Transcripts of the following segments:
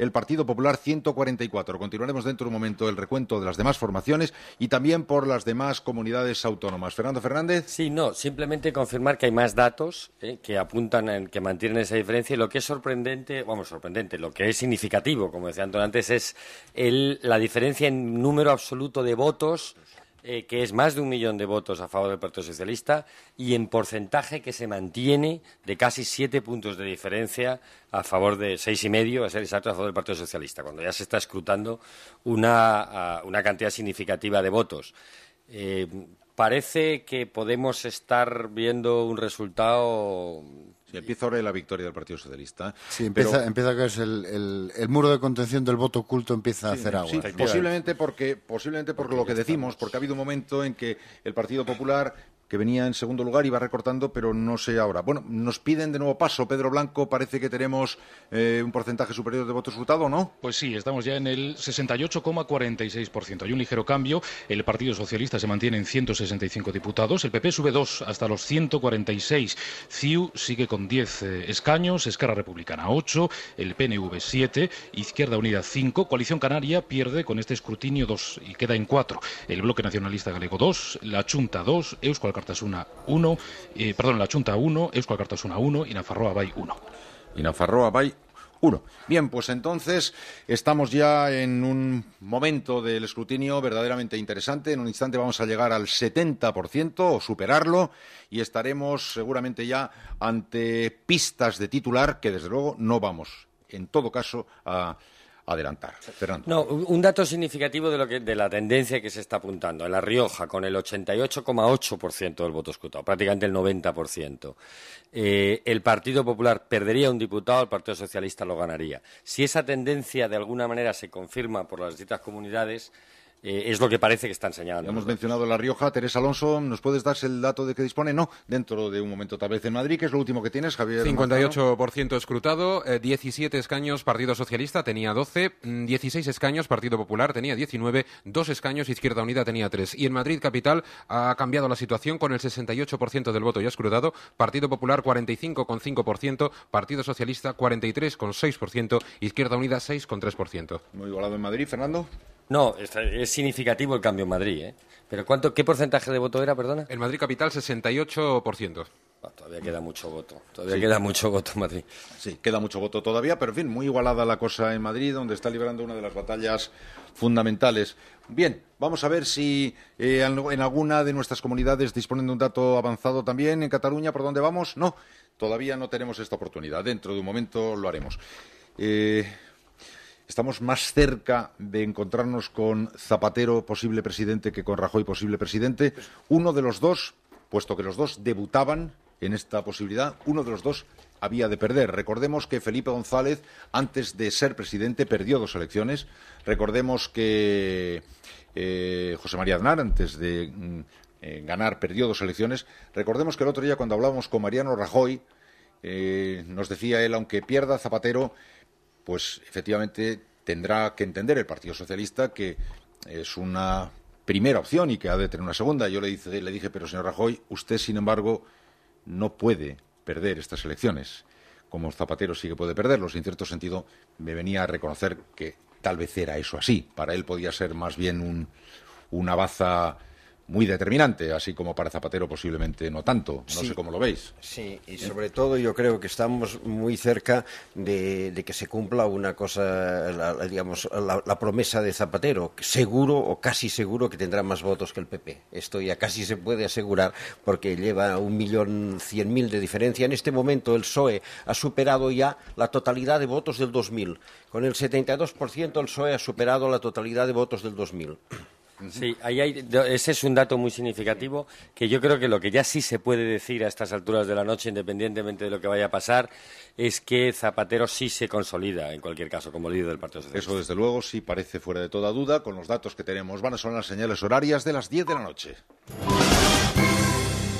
el Partido Popular 144. Continuaremos dentro de un momento el recuento de las demás formaciones y también por las demás comunidades autónomas. Fernando Fernández. Sí, no, simplemente confirmar que hay más datos eh, que apuntan, en, que mantienen esa diferencia y lo que es sorprendente, vamos, sorprendente, lo que es significativo, como decía Antonio antes, es la diferencia en número absoluto de votos eh, que es más de un millón de votos a favor del Partido Socialista y en porcentaje que se mantiene de casi siete puntos de diferencia a favor de seis y medio, a ser exacto, a favor del Partido Socialista, cuando ya se está escrutando una, cantidad significativa de votos. Eh, parece que podemos estar viendo un resultado empieza ahora la victoria del Partido Socialista. Sí, empieza, empieza el, muro de contención del voto oculto empieza a hacer agua. posiblemente porque, posiblemente porque lo que decimos, porque ha habido un momento en que el Partido Popular que venía en segundo lugar, iba recortando, pero no sé ahora. Bueno, nos piden de nuevo paso. Pedro Blanco, parece que tenemos eh, un porcentaje superior de votos votados, ¿no? Pues sí, estamos ya en el 68,46%. Hay un ligero cambio. El Partido Socialista se mantiene en 165 diputados. El PP sube 2 hasta los 146. CIU sigue con 10 eh, escaños. Esquerra Republicana 8. El PNV 7. Izquierda Unida 5. Coalición Canaria pierde con este escrutinio dos y queda en 4. El Bloque Nacionalista Galego 2. La Chunta 2. Euskal Cartasuna 1, eh, perdón, La Chunta 1, Euskal Kartasuna 1 y Nafarroa Bay 1. Y Nafarroa Bay 1. Bien, pues entonces estamos ya en un momento del escrutinio verdaderamente interesante. En un instante vamos a llegar al 70% o superarlo y estaremos seguramente ya ante pistas de titular que desde luego no vamos, en todo caso, a adelantar. No, un dato significativo de, lo que, de la tendencia que se está apuntando. En La Rioja, con el 88,8% del voto escrutado, prácticamente el 90%. Eh, el Partido Popular perdería un diputado, el Partido Socialista lo ganaría. Si esa tendencia de alguna manera se confirma por las distintas comunidades, eh, es lo que parece que está enseñando. hemos mencionado La Rioja, Teresa Alonso, ¿nos puedes darse el dato de que dispone? No, dentro de un momento, tal vez en Madrid, que es lo último que tienes, Javier. 58% escrutado, 17 eh, escaños Partido Socialista, tenía 12, 16 mm, escaños Partido Popular, tenía 19, Dos escaños Izquierda Unida, tenía 3. Y en Madrid Capital ha cambiado la situación con el 68% del voto ya escrutado, Partido Popular 45,5%, Partido Socialista 43,6%, Izquierda Unida 6,3%. Muy igualado en Madrid, Fernando. No, es, significativo el cambio en Madrid, ¿eh? ¿Pero cuánto, qué porcentaje de voto era, perdona? En Madrid Capital, 68%. Ah, todavía queda mucho voto. Todavía queda mucho voto en Madrid. Sí, queda mucho voto todavía, pero en fin, muy igualada la cosa en Madrid, donde está librando una de las batallas fundamentales. Bien, vamos a ver si eh, en alguna de nuestras comunidades disponen de un dato avanzado también. En Cataluña, ¿por dónde vamos? No, todavía no tenemos esta oportunidad. Dentro de un momento lo haremos. Eh, estamos más cerca de encontrarnos con Zapatero, posible presidente, que con Rajoy, posible presidente. Uno de los dos, puesto que los dos debutaban en esta posibilidad, uno de los dos había de perder. Recordemos que Felipe González, antes de ser presidente, perdió dos elecciones. Recordemos que eh, José María Aznar, antes de mm, eh, ganar, perdió dos elecciones. Recordemos que el otro día, cuando hablábamos con Mariano Rajoy, eh, nos decía él, aunque pierda Zapatero, pues efectivamente tendrá que entender el Partido Socialista que es una primera opción y que ha de tener una segunda. Yo le, dice, le dije, pero señor Rajoy, usted, sin embargo, no puede perder estas elecciones. Como Zapatero sí que puede perderlos. Y en cierto sentido, me venía a reconocer que tal vez era eso así. Para él podía ser más bien una baza muy determinante, así como para Zapatero posiblemente no tanto. No sé cómo lo veis. Sí, y sobre todo yo creo que estamos muy cerca de, que se cumpla una cosa, digamos, la, promesa de Zapatero. Seguro o casi seguro que tendrá más votos que el PP. Esto ya casi se puede asegurar porque lleva un millón cien mil de diferencia. En este momento el PSOE ha superado ya la totalidad de votos del 2000. Con el 72% el PSOE ha superado la totalidad de votos del 2000. Sí, ese es un dato muy significativo que yo creo que lo que ya sí se puede decir a estas alturas de la noche, independientemente de lo que vaya a pasar, es que Zapatero sí se consolida, en cualquier caso, como líder del Partido Socialista. Eso, desde luego, sí parece fuera de toda duda. Con los datos que tenemos, van a sonar las señales horarias de las 10 de la noche.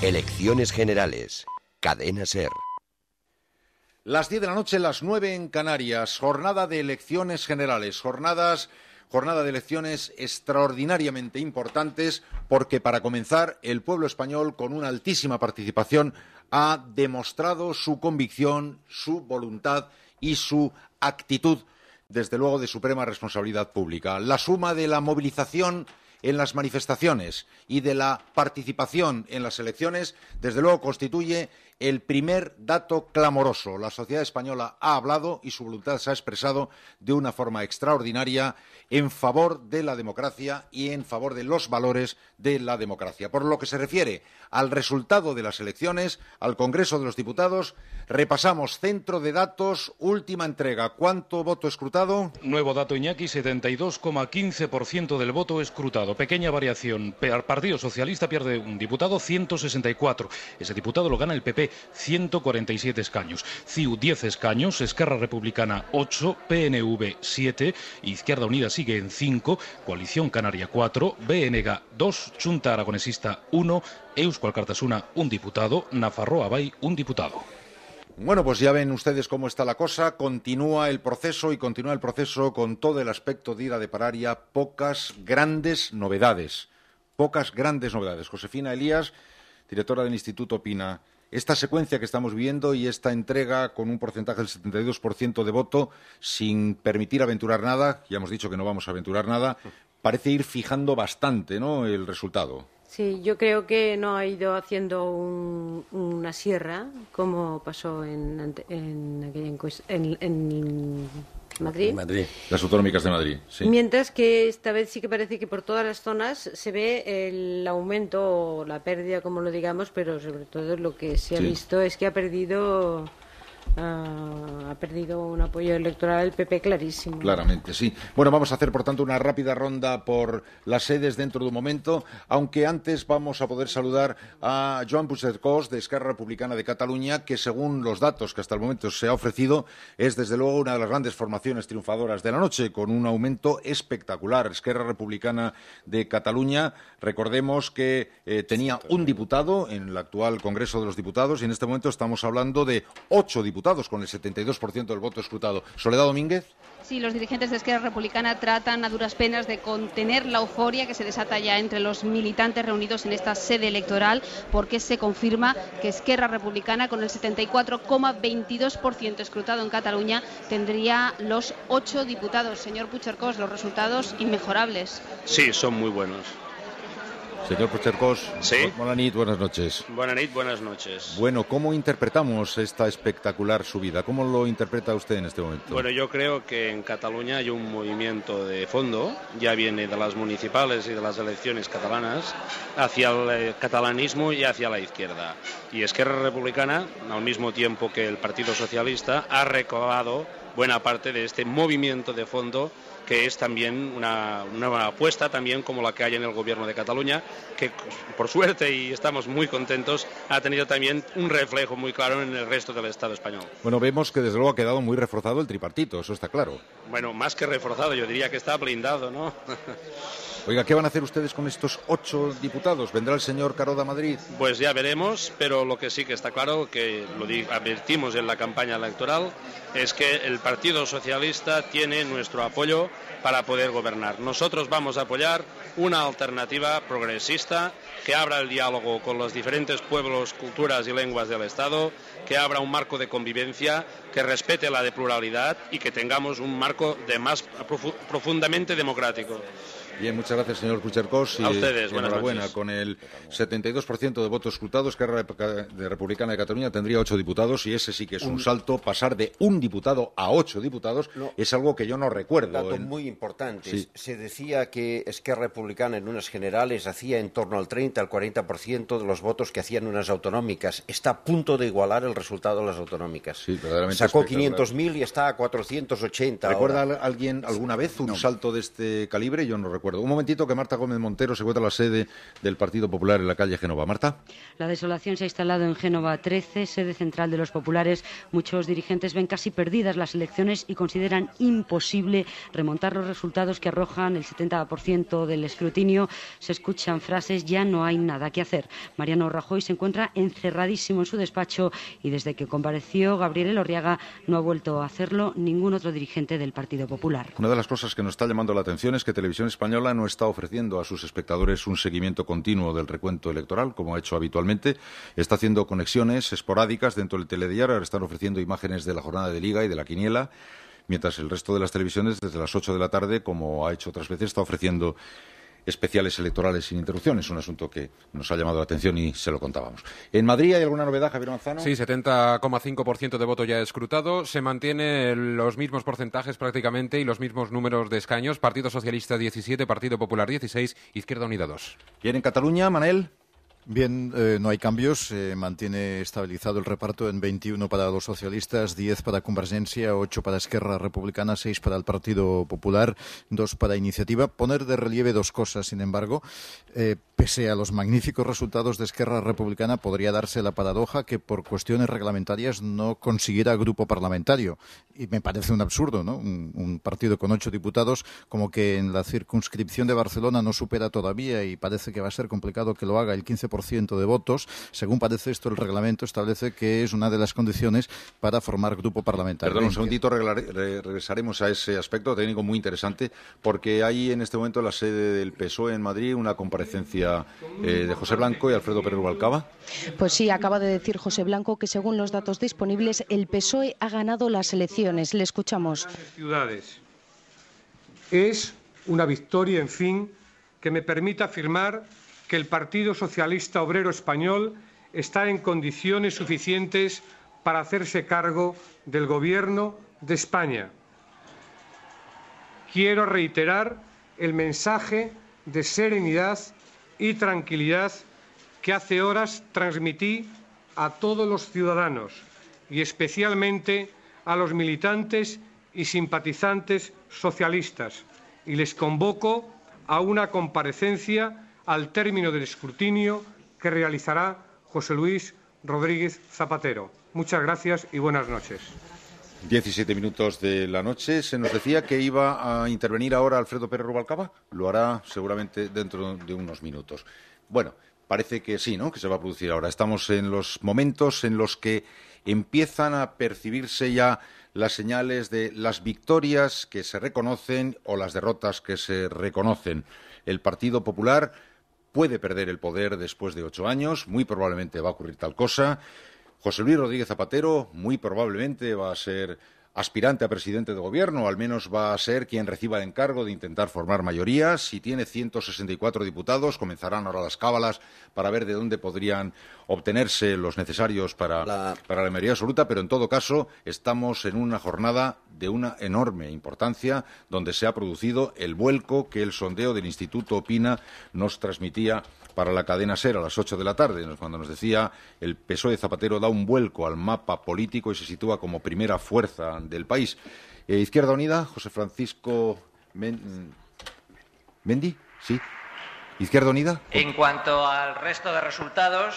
Elecciones generales. Cadena Ser. Las 10 de la noche, las 9 en Canarias. Jornada de elecciones generales. Jornadas jornada de elecciones extraordinariamente importantes porque, para comenzar, el pueblo español, con una altísima participación, ha demostrado su convicción, su voluntad y su actitud, desde luego, de suprema responsabilidad pública. La suma de la movilización en las manifestaciones y de la participación en las elecciones, desde luego, constituye el primer dato clamoroso. La sociedad española ha hablado y su voluntad se ha expresado de una forma extraordinaria en favor de la democracia y en favor de los valores de la democracia. Por lo que se refiere al resultado de las elecciones, al Congreso de los Diputados, repasamos centro de datos, última entrega. ¿Cuánto voto escrutado? Nuevo dato Iñaki, 72,15% del voto escrutado. Pequeña variación. El Partido Socialista pierde un diputado, 164. Ese diputado lo gana el PP. 147 escaños. CIU 10 escaños, Esquerra Republicana 8, PNV 7, Izquierda Unida sigue en 5, Coalición Canaria 4, BNG 2, Junta Aragonesista 1, Euskal Cartasuna un diputado, Nafarroa Bay un diputado. Bueno, pues ya ven ustedes cómo está la cosa. Continúa el proceso y continúa el proceso con todo el aspecto de ida de pararia. Pocas grandes novedades. Pocas grandes novedades. Josefina Elías, directora del Instituto Pina esta secuencia que estamos viendo y esta entrega con un porcentaje del 72% de voto, sin permitir aventurar nada, ya hemos dicho que no vamos a aventurar nada, parece ir fijando bastante ¿no? el resultado. Sí, yo creo que no ha ido haciendo una sierra como pasó en, aquella encuesta. en Madrid. Las autonómicas de Madrid, Mientras que esta vez sí que parece que por todas las zonas se ve el aumento o la pérdida, como lo digamos, pero sobre todo lo que se ha visto es que ha perdido Ah, ha perdido un apoyo electoral del PP clarísimo. Claramente, sí. Bueno, vamos a hacer, por tanto, una rápida ronda por las sedes dentro de un momento, aunque antes vamos a poder saludar a Joan Puigcercós, de Esquerra Republicana de Cataluña, que según los datos que hasta el momento se ha ofrecido, es desde luego una de las grandes formaciones triunfadoras de la noche, con un aumento espectacular. Esquerra Republicana de Cataluña, recordemos que eh, tenía un diputado en el actual Congreso de los Diputados y en este momento estamos hablando de ocho diputados Diputados, con el 72% del voto escrutado. Soledad Domínguez. Sí, los dirigentes de Esquerra Republicana tratan a duras penas de contener la euforia que se desata ya entre los militantes reunidos en esta sede electoral, porque se confirma que Esquerra Republicana, con el 74,22% escrutado en Cataluña, tendría los ocho diputados. Señor Puchercos, los resultados inmejorables. Sí, son muy buenos. Señor Puchercos, buenas noches, buenas noches. Bueno, ¿cómo interpretamos esta espectacular subida? ¿Cómo lo interpreta usted en este momento? Bueno, yo creo que en Cataluña hay un movimiento de fondo, ya viene de las municipales y de las elecciones catalanas, hacia el eh, catalanismo y hacia la izquierda. Y Esquerra Republicana, al mismo tiempo que el Partido Socialista, ha recobrado buena parte de este movimiento de fondo que es también una, nueva apuesta, también como la que hay en el gobierno de Cataluña, que por suerte y estamos muy contentos, ha tenido también un reflejo muy claro en el resto del Estado español. Bueno, vemos que desde luego ha quedado muy reforzado el tripartito, eso está claro. Bueno, más que reforzado, yo diría que está blindado, ¿no? Oiga, ¿qué van a hacer ustedes con estos ocho diputados? ¿Vendrá el señor Caro de Madrid? Pues ya veremos, pero lo que sí que está claro, que lo advertimos en la campaña electoral, es que el Partido Socialista tiene nuestro apoyo para poder gobernar. Nosotros vamos a apoyar una alternativa progresista que abra el diálogo con los diferentes pueblos, culturas y lenguas del Estado, que abra un marco de convivencia, que respete la de pluralidad y que tengamos un marco de más profundamente democrático. Bien, muchas gracias, señor Kucherkos. Y a ustedes, enhorabuena. Con el 72% de votos escrutados, Carrera de Republicana de Cataluña tendría ocho diputados y ese sí que es un, salto. Pasar de un diputado a ocho diputados es algo que yo no recuerdo. Datos muy importante, Se decía que Esquerra Republicana en unas generales hacía en torno al 30 al 40% de los votos que hacían unas autonómicas. Está a punto de igualar el resultado de las autonómicas. Sí, Sacó 500.000 y está a 480. ¿Recuerda alguien alguna vez un salto de este calibre? Yo no recuerdo un momentito que Marta Gómez Montero se encuentra la sede del Partido Popular en la calle Génova. Marta. La desolación se ha instalado en Génova 13, sede central de los populares. Muchos dirigentes ven casi perdidas las elecciones y consideran imposible remontar los resultados que arrojan el 70% del escrutinio. Se escuchan frases, ya no hay nada que hacer. Mariano Rajoy se encuentra encerradísimo en su despacho y desde que compareció Gabriel Orriaga no ha vuelto a hacerlo ningún otro dirigente del Partido Popular. Una de las cosas que nos está llamando la atención es que Televisión Española no está ofreciendo a sus espectadores un seguimiento continuo del recuento electoral, como ha hecho habitualmente. Está haciendo conexiones esporádicas dentro del telediario. Ahora están ofreciendo imágenes de la jornada de Liga y de la Quiniela, mientras el resto de las televisiones, desde las 8 de la tarde, como ha hecho otras veces, está ofreciendo especiales electorales sin interrupción. Es un asunto que nos ha llamado la atención y se lo contábamos. ¿En Madrid hay alguna novedad, Javier Manzano? Sí, 70,5% de voto ya escrutado. Se mantienen los mismos porcentajes prácticamente y los mismos números de escaños. Partido Socialista 17, Partido Popular 16, Izquierda Unida 2. ¿Y en Cataluña, Manel? Bien, eh, no hay cambios. mantiene estabilizado el reparto en 21 para los socialistas, 10 para Convergencia, 8 para Esquerra Republicana, 6 para el Partido Popular, 2 para Iniciativa. Poner de relieve dos cosas, sin embargo. Eh, pese a los magníficos resultados de Esquerra Republicana, podría darse la paradoja que por cuestiones reglamentarias no consiguiera grupo parlamentario. Y me parece un absurdo, ¿no? Un, partido con ocho diputados, como que en la circunscripción de Barcelona no supera todavía y parece que va a ser complicado que lo haga el 15 ciento de votos. Según parece esto, el reglamento establece que es una de las condiciones para formar grupo parlamentario. Perdón, un segundito, regresaremos a ese aspecto técnico muy interesante, porque hay en este momento la sede del PSOE en Madrid una comparecencia eh, de José Blanco y Alfredo Pérez Balcaba. Pues sí, acaba de decir José Blanco que según los datos disponibles, el PSOE ha ganado las elecciones. Le escuchamos. Ciudades. Es una victoria, en fin, que me permita afirmar que el Partido Socialista Obrero Español está en condiciones suficientes para hacerse cargo del Gobierno de España. Quiero reiterar el mensaje de serenidad y tranquilidad que hace horas transmití a todos los ciudadanos y especialmente a los militantes y simpatizantes socialistas y les convoco a una comparecencia al término del escrutinio que realizará José Luis Rodríguez Zapatero. Muchas gracias y buenas noches. 17 minutos de la noche. Se nos decía que iba a intervenir ahora Alfredo Pérez Rubalcaba. Lo hará seguramente dentro de unos minutos. Bueno, parece que sí, ¿no? Que se va a producir ahora. Estamos en los momentos en los que empiezan a percibirse ya las señales de las victorias que se reconocen o las derrotas que se reconocen. El Partido Popular puede perder el poder después de ocho años, muy probablemente va a ocurrir tal cosa. José Luis Rodríguez Zapatero muy probablemente va a ser aspirante a presidente de gobierno, al menos va a ser quien reciba el encargo de intentar formar mayorías. Si tiene 164 diputados, comenzarán ahora las cábalas para ver de dónde podrían obtenerse los necesarios para la... para la mayoría absoluta, pero en todo caso estamos en una jornada de una enorme importancia donde se ha producido el vuelco que el sondeo del Instituto Opina nos transmitía para la cadena SER a las 8 de la tarde, cuando nos decía el PSOE Zapatero da un vuelco al mapa político y se sitúa como primera fuerza del país. Eh, Izquierda Unida, José Francisco Mendi, sí. Izquierda Unida. En cuanto al resto de resultados,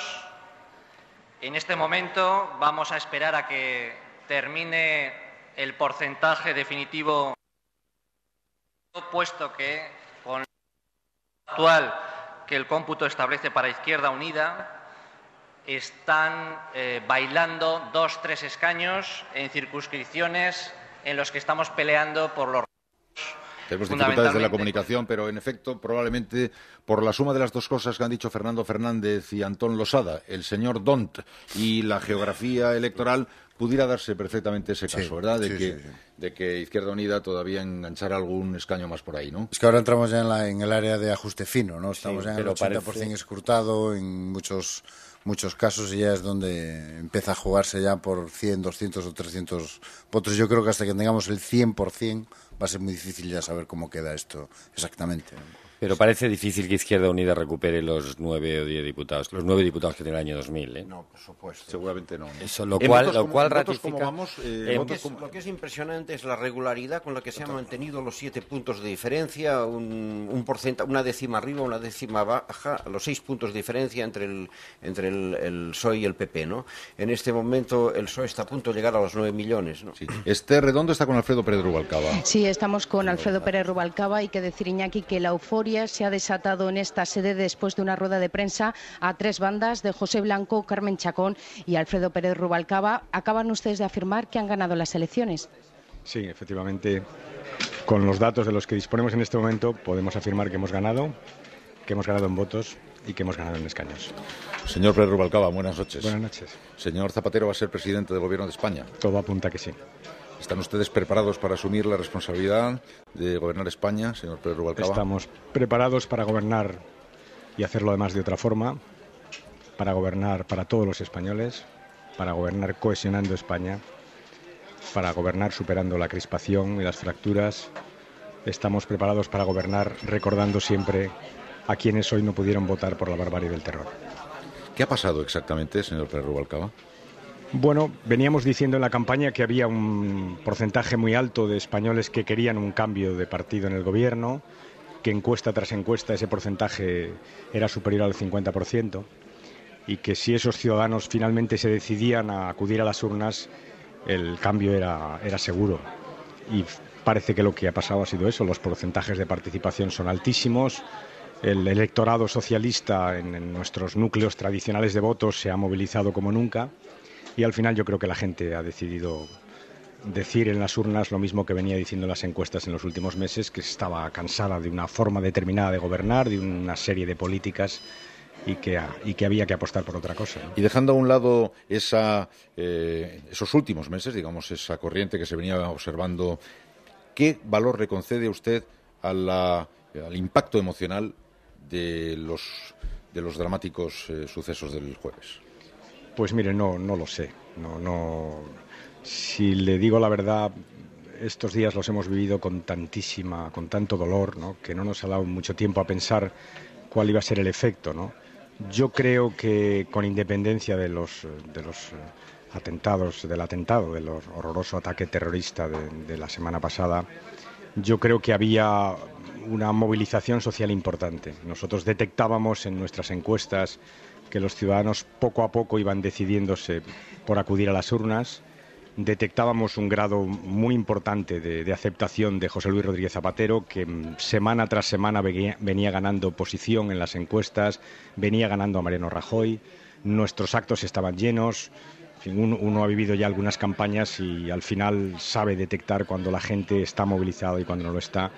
en este momento vamos a esperar a que termine el porcentaje definitivo, puesto que con la actual que el cómputo establece para Izquierda Unida, están eh, bailando dos, tres escaños en circunscripciones en los que estamos peleando por los tenemos dificultades de la comunicación, pero en efecto, probablemente por la suma de las dos cosas que han dicho Fernando Fernández y Antón Losada, el señor Dont y la geografía electoral, pudiera darse perfectamente ese caso, ¿verdad? De, que, Izquierda Unida todavía enganchara algún escaño más por ahí, ¿no? Es que ahora entramos ya en, la, en el área de ajuste fino, ¿no? Estamos ya en el 80% escrutado en muchos muchos casos y ya es donde empieza a jugarse ya por 100, 200 o 300 votos. Yo creo que hasta que tengamos el 100% va a ser muy difícil ya saber cómo queda esto exactamente. Pero parece difícil que Izquierda Unida recupere los nueve o diez diputados, los nueve diputados que tiene el año 2000. ¿eh? No, por supuesto. Seguramente no. Eso, lo cual, lo cual ratifica. lo, que es, impresionante es la regularidad con la que se han mantenido los siete puntos de diferencia, un, un una décima arriba, una décima baja, los seis puntos de diferencia entre el, entre el, PSOE y el PP. ¿no? En este momento el PSOE está a punto de llegar a los nueve millones. ¿no? Este redondo está con Alfredo Pérez Rubalcaba. Sí, estamos con Alfredo Pérez Rubalcaba. Hay que decir, Iñaki, que la euforia se ha desatado en esta sede después de una rueda de prensa a tres bandas de José Blanco, Carmen Chacón y Alfredo Pérez Rubalcaba. Acaban ustedes de afirmar que han ganado las elecciones. Sí, efectivamente, con los datos de los que disponemos en este momento podemos afirmar que hemos ganado, que hemos ganado en votos y que hemos ganado en escaños. Señor Pérez Rubalcaba, buenas noches. Buenas noches. Señor Zapatero va a ser presidente del Gobierno de España. Todo apunta que sí. ¿Están ustedes preparados para asumir la responsabilidad de gobernar España, señor Pedro Rubalcaba? Estamos preparados para gobernar y hacerlo además de otra forma, para gobernar para todos los españoles, para gobernar cohesionando España, para gobernar superando la crispación y las fracturas. Estamos preparados para gobernar recordando siempre a quienes hoy no pudieron votar por la barbarie del terror. ¿Qué ha pasado exactamente, señor Pedro Rubalcaba? Bueno, veníamos diciendo en la campaña que había un porcentaje muy alto de españoles que querían un cambio de partido en el gobierno, que encuesta tras encuesta ese porcentaje era superior al 50%, y que si esos ciudadanos finalmente se decidían a acudir a las urnas, el cambio era, seguro. Y parece que lo que ha pasado ha sido eso, los porcentajes de participación son altísimos, el electorado socialista en nuestros núcleos tradicionales de votos se ha movilizado como nunca y al final yo creo que la gente ha decidido decir en las urnas lo mismo que venía diciendo las encuestas en los últimos meses, que estaba cansada de una forma determinada de gobernar, de una serie de políticas y que, que había que apostar por otra cosa. Y dejando a un lado esa, eh, esos últimos meses, digamos, esa corriente que se venía observando, ¿qué valor le concede usted al impacto emocional de los, de los dramáticos eh, sucesos del jueves? Pues mire, no, no lo sé. No, no. Si le digo la verdad, estos días los hemos vivido con tantísima, con tanto dolor, ¿no? que no nos ha dado mucho tiempo a pensar cuál iba a ser el efecto, Yo creo que con independencia de los, de los atentados, del atentado, del horroroso ataque terrorista de, de la semana pasada, yo creo que había una movilización social importante. Nosotros detectábamos en nuestras encuestas que los ciudadanos poco a poco iban decidiéndose por acudir a las urnas. Detectábamos un grado muy importante de, aceptación de José Luis Rodríguez Zapatero, que mm, semana tras semana venía, venía ganando posición en las encuestas, venía ganando a Mariano Rajoy, nuestros actos estaban llenos, uno ha vivido ya algunas campañas y al final sabe detectar cuando la gente está movilizada y cuando no lo está.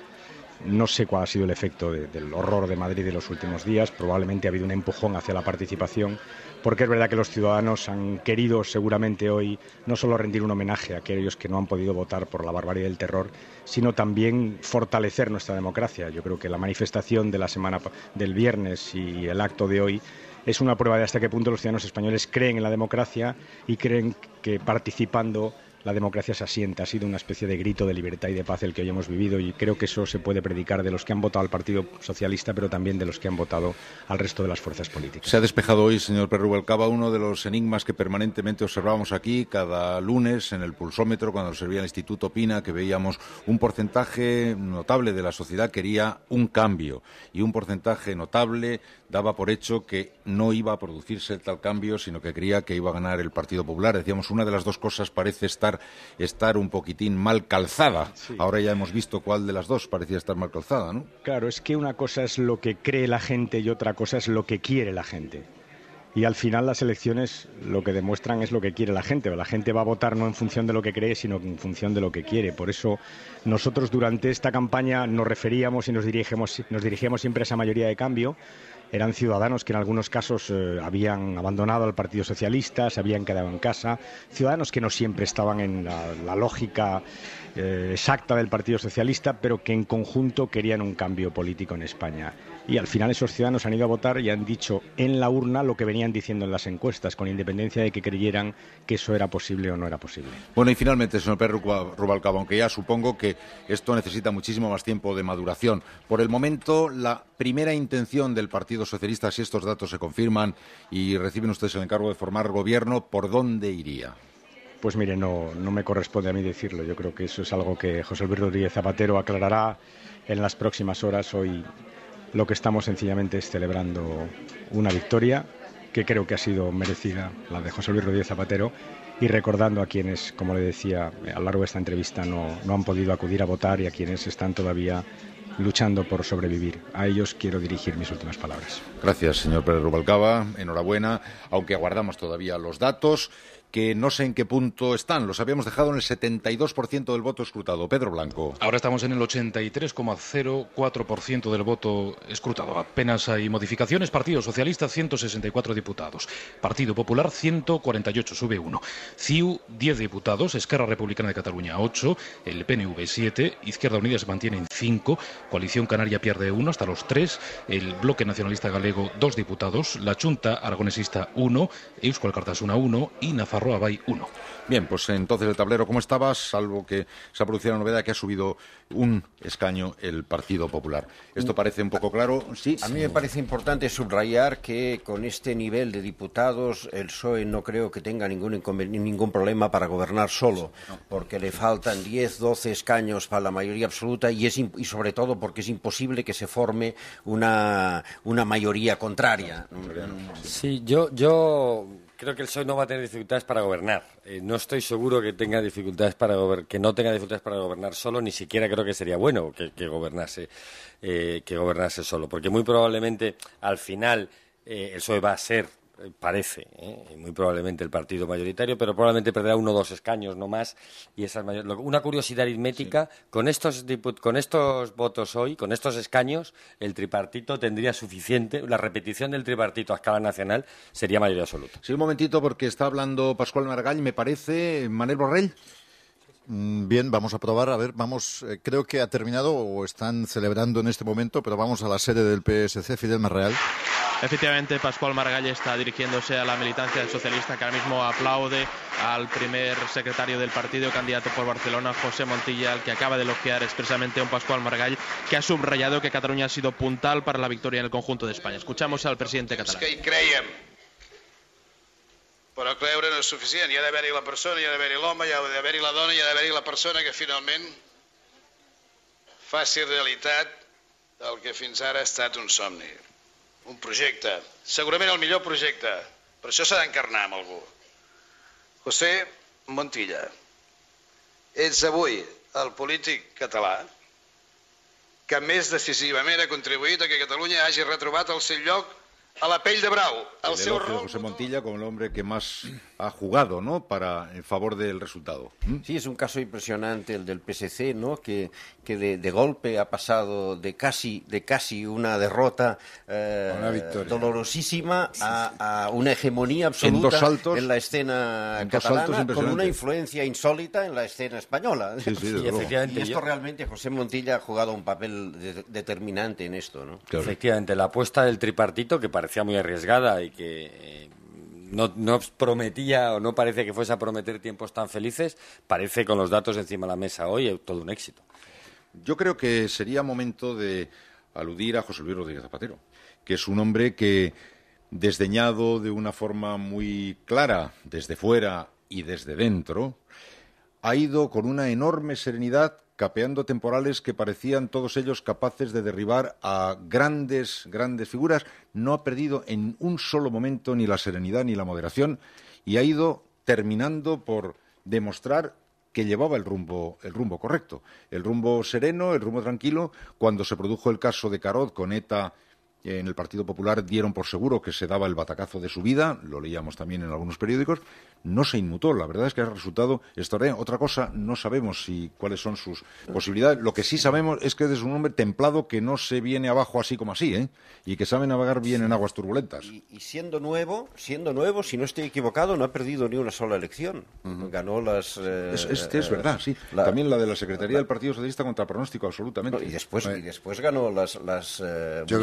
No sé cuál ha sido el efecto del horror de Madrid de los últimos días. Probablemente ha habido un empujón hacia la participación, porque es verdad que los ciudadanos han querido seguramente hoy no solo rendir un homenaje a aquellos que no han podido votar por la barbarie del terror, sino también fortalecer nuestra democracia. Yo creo que la manifestación de la semana del viernes y el acto de hoy es una prueba de hasta qué punto los ciudadanos españoles creen en la democracia y creen que participando la democracia se asienta. Ha sido una especie de grito de libertad y de paz el que hoy hemos vivido y creo que eso se puede predicar de los que han votado al Partido Socialista, pero también de los que han votado al resto de las fuerzas políticas. Se ha despejado hoy, señor Perrubalcaba, uno de los enigmas que permanentemente observábamos aquí cada lunes en el pulsómetro cuando servía el Instituto Pina, que veíamos un porcentaje notable de la sociedad quería un cambio y un porcentaje notable daba por hecho que no iba a producirse tal cambio, sino que creía que iba a ganar el Partido Popular. Decíamos, una de las dos cosas parece estar, estar un poquitín mal calzada. Ahora ya hemos visto cuál de las dos parecía estar mal calzada, ¿no? Claro, es que una cosa es lo que cree la gente y otra cosa es lo que quiere la gente. Y al final las elecciones lo que demuestran es lo que quiere la gente. La gente va a votar no en función de lo que cree, sino en función de lo que quiere. Por eso nosotros durante esta campaña nos referíamos y nos dirigimos, nos dirigíamos siempre a esa mayoría de cambio eran ciudadanos que en algunos casos eh, habían abandonado al Partido Socialista, se habían quedado en casa, ciudadanos que no siempre estaban en la lógica eh, exacta del Partido Socialista, pero que en conjunto querían un cambio político en España. Y al final esos ciudadanos han ido a votar y han dicho en la urna lo que venían diciendo en las encuestas, con independencia de que creyeran que eso era posible o no era posible. Bueno, y finalmente, señor Pérez Rubalcaba, aunque ya supongo que esto necesita muchísimo más tiempo de maduración. Por el momento, la primera intención del Partido Socialista, si estos datos se confirman y reciben ustedes el encargo de formar gobierno, ¿por dónde iría? Pues mire, no, no me corresponde a mí decirlo. Yo creo que eso es algo que José Luis Rodríguez Zapatero aclarará en las próximas horas. Hoy lo que estamos sencillamente es celebrando una victoria que creo que ha sido merecida, la de José Luis Rodríguez Zapatero, y recordando a quienes, como le decía a lo largo de esta entrevista, no, no han podido acudir a votar y a quienes están todavía luchando por sobrevivir. A ellos quiero dirigir mis últimas palabras. Gracias, señor Pérez Rubalcaba. Enhorabuena, aunque aguardamos todavía los datos que no sé en qué punto están. Los habíamos dejado en el 72% del voto escrutado. Pedro Blanco. Ahora estamos en el 83,04% del voto escrutado. Apenas hay modificaciones. Partido Socialista, 164 diputados. Partido Popular, 148. Sube 1. CIU, 10 diputados. Esquerra Republicana de Cataluña, 8. El PNV, 7. Izquierda Unida se mantiene en 5. Coalición Canaria pierde 1 hasta los 3. El Bloque Nacionalista Galego, 2 diputados. La Junta Aragonesista, 1. Euskal Cartasuna, 1. Y Nafarro arroba 1. Bien, pues entonces el tablero ¿cómo estaba, salvo que se ha producido la novedad que ha subido un escaño el Partido Popular. Esto parece un poco claro, sí. A mí me parece importante subrayar que con este nivel de diputados el PSOE no creo que tenga ningún, ningún problema para gobernar solo, porque le faltan 10, 12 escaños para la mayoría absoluta y, es, y sobre todo porque es imposible que se forme una, una mayoría contraria. Sí, yo, yo Creo que el PSOE no va a tener dificultades para gobernar. Eh, no estoy seguro que tenga dificultades para que no tenga dificultades para gobernar solo. Ni siquiera creo que sería bueno que, gobernase eh, que gobernase solo, porque muy probablemente al final eh, el PSOE va a ser eh, parece, ¿eh? muy probablemente el partido mayoritario, pero probablemente perderá uno o dos escaños, no más. Y esa Una curiosidad aritmética, con, estos con estos votos hoy, con estos escaños, el tripartito tendría suficiente, la repetición del tripartito a escala nacional sería mayoría absoluta. Sí, un momentito, porque está hablando Pascual Margall, me parece, Manuel Borrell. Mm, bien, vamos a probar. A ver, vamos. Eh, creo que ha terminado o están celebrando en este momento, pero vamos a la sede del PSC, Fidel Marreal. Efectivamente, Pascual Margall está dirigiéndose a la militancia socialista que ahora mismo aplaude al primer secretario del partido, candidato por Barcelona, José Montilla, al que acaba de elogiar expresamente a un Pascual Margall que ha subrayado que Cataluña ha sido puntal para la victoria en el conjunto de España. Escuchamos al presidente catalán. que creure no és suficient. ha la persona, hi ha l'home, hi ha la dona, hi ha la persona que finalment faci realitat que fins ara ha un somni. un projecte, segurament el millor projecte, però això s'ha d'encarnar amb algú. José Montilla, ets avui el polític català que més decisivament ha contribuït a que Catalunya hagi retrobat el seu lloc a la pell de brau, al el seu rol. José Montilla com l'home que més ha jugat ¿no? en favor del resultat. ¿Mm? Sí, és un cas impressionant el del PSC, ¿no? Que que de, golpe ha pasado de casi, de casi una derrota eh, dolorosísima a, una hegemonía absoluta en, en la escena catalana, con una influencia insólita en la escena española. y, esto realmente José Montilla ha jugado un papel determinante en esto. ¿no? Efectivamente, la apuesta del tripartito, que parecía muy arriesgada y que... Eh, no, prometía o no parece que fuese a prometer tiempos tan felices, parece con los datos encima de la mesa hoy todo un éxito. Yo creo que sería momento de aludir a José Luis Rodríguez Zapatero, que es un hombre que, desdeñado de una forma muy clara desde fuera y desde dentro, ha ido con una enorme serenidad capeando temporales que parecían todos ellos capaces de derribar a grandes, grandes figuras, no ha perdido en un solo momento ni la serenidad ni la moderación y ha ido terminando por demostrar que llevaba el rumbo, el rumbo correcto, el rumbo sereno, el rumbo tranquilo. Cuando se produjo el caso de Carot con ETA en el Partido Popular dieron por seguro que se daba el batacazo de su vida, lo leíamos también en algunos periódicos, no se inmutó. La verdad es que ha resultado extraordinario. Otra cosa, no sabemos si, cuáles son sus posibilidades. Lo que sí sabemos es que es un hombre templado que no se viene abajo así como así, ¿eh? y que sabe navegar bien en aguas turbulentas. Y, siendo nuevo, siendo nuevo, si no estoy equivocado, no ha perdido ni una sola elección. Ganó las. es, eh, verdad, sí. También la de la Secretaría del Partido Socialista contra pronóstico, absolutamente. y después, eh. y después ganó las, las eh, yo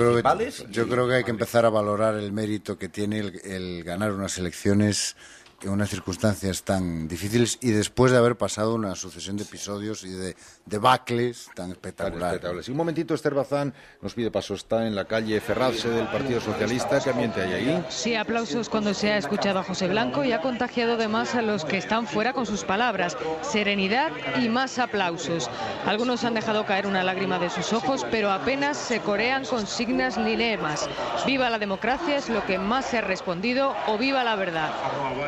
Creo que, hay que empezar a valorar el mérito que tiene el ganar unas elecciones en unas circunstancias tan difíciles y después de haber pasado una sucesión de episodios y de debacles tan espectaculares. un momentito, Esther Bazán nos pide paso, está en la calle Ferrarse del Partido Socialista, ¿Qué ambiente hay ahí. Sí, aplausos cuando se ha escuchado a José Blanco y ha contagiado además a los que están fuera con sus palabras. Serenidad y más aplausos. Algunos han dejado caer una lágrima de sus ojos, pero apenas se corean consignas ni lemas. Viva la democracia es lo que más se ha respondido o viva la verdad.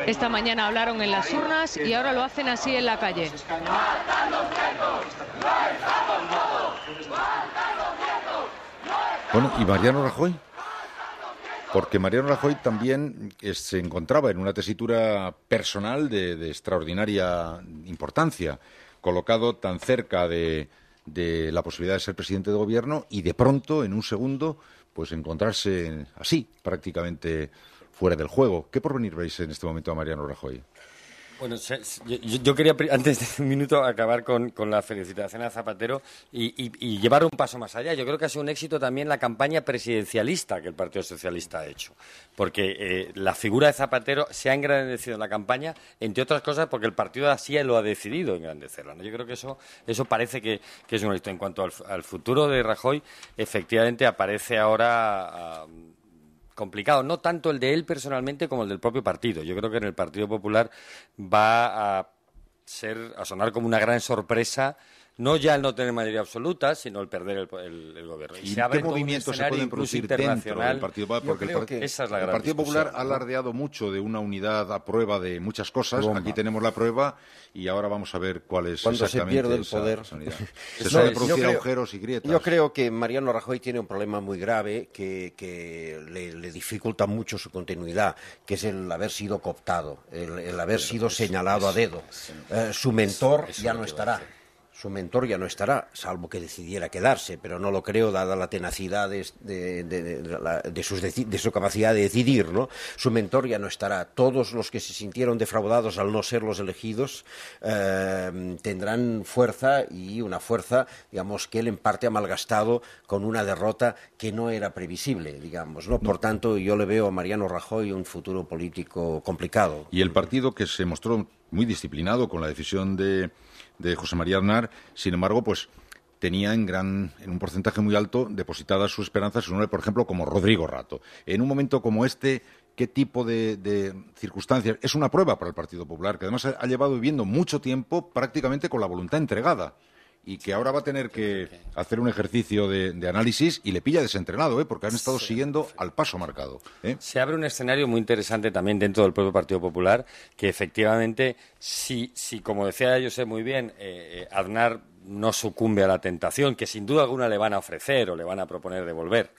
Esta esta mañana hablaron en las urnas y ahora lo hacen así en la calle. Bueno, ¿y Mariano Rajoy? Porque Mariano Rajoy también eh, se encontraba en una tesitura personal de, extraordinaria importancia, colocado tan cerca de, de la posibilidad de ser presidente de gobierno y de pronto, en un segundo, pues encontrarse así, prácticamente fuera del juego. ¿Qué porvenir veis en este momento a Mariano Rajoy? Bueno, yo, quería antes de un minuto acabar con, la felicitación a Zapatero y, llevar un paso más allá. Yo creo que ha sido un éxito también la campaña presidencialista que el Partido Socialista ha hecho, porque eh, la figura de Zapatero se ha engrandecido en la campaña, entre otras cosas porque el partido así lo ha decidido engrandecerla. ¿no? Yo creo que eso, eso parece que, es un éxito. En cuanto al, futuro de Rajoy, efectivamente aparece ahora... Ah, complicado, no tanto el de él personalmente como el del propio partido. Yo creo que en el Partido Popular va a ser a sonar como una gran sorpresa no ya el no tener mayoría absoluta, sino el perder el, gobierno. ¿Y, qué movimientos se pueden producir dentro del Partido Popular? Porque el, es el Partido Popular ha alardeado mucho de una unidad a prueba de muchas cosas. Aquí tenemos la prueba y ahora vamos a ver cuál es Cuando exactamente se pierde el poder. se suele producir agujeros y grietas. Yo creo que Mariano Rajoy tiene un problema muy grave que, le, dificulta mucho su continuidad, que es el haber sido cooptado, el, haber sido señalado a dedo. Eh, su mentor ya no estará. Su mentor ya no estará, salvo que decidiera quedarse, pero no lo creo, dada la tenacidad de, su capacidad de decidir. Su mentor ya no estará. Todos los que se sintieron defraudados al no ser los elegidos eh, tendrán fuerza y una fuerza, digamos, que él en parte ha malgastado con una derrota que no era previsible, digamos. Por tanto, yo le veo a Mariano Rajoy un futuro político complicado. Y el partido que se mostró muy disciplinado con la decisión de, José María Aznar, sin embargo, pues tenía en un porcentaje muy alto depositadas sus esperanzas en un hombre, por ejemplo, como Rodrigo Rato. En un momento como este, ¿qué tipo de, de, circunstancias? Es una prueba para el Partido Popular, que además ha llevado viviendo mucho tiempo prácticamente con la voluntad entregada y que ahora va a tener que hacer un ejercicio de, análisis y le pilla desentrenado, ¿eh? porque han estado siguiendo al paso marcado. ¿eh? Se abre un escenario muy interesante también dentro del propio Partido Popular, que efectivamente, si, como decía yo sé muy bien, eh, eh, Aznar no sucumbe a la tentación, que sin duda alguna le van a ofrecer o le van a proponer devolver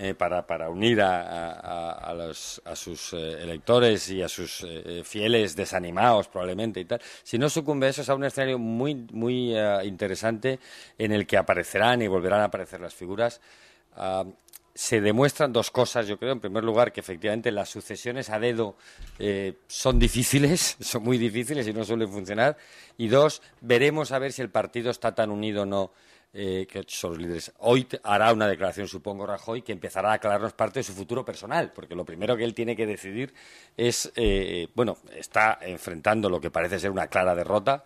eh, para, para, unir a, a, sus eh, electores y a sus eh, fieles desanimados probablemente y tal. Si no sucumbe eso, es a un escenario muy, muy interesante en el que aparecerán y volverán a aparecer las figuras. Ah, se demuestran dos cosas, yo creo. En primer lugar, que efectivamente las sucesiones a dedo son difíciles, son muy difíciles y no suelen funcionar. Y dos, veremos a ver si el partido está tan unido o no eh, que son los líderes. Hoy hará una declaración, supongo, Rajoy, que empezará a aclararnos parte de su futuro personal, porque lo primero que él tiene que decidir es, eh, bueno, está enfrentando lo que parece ser una clara derrota.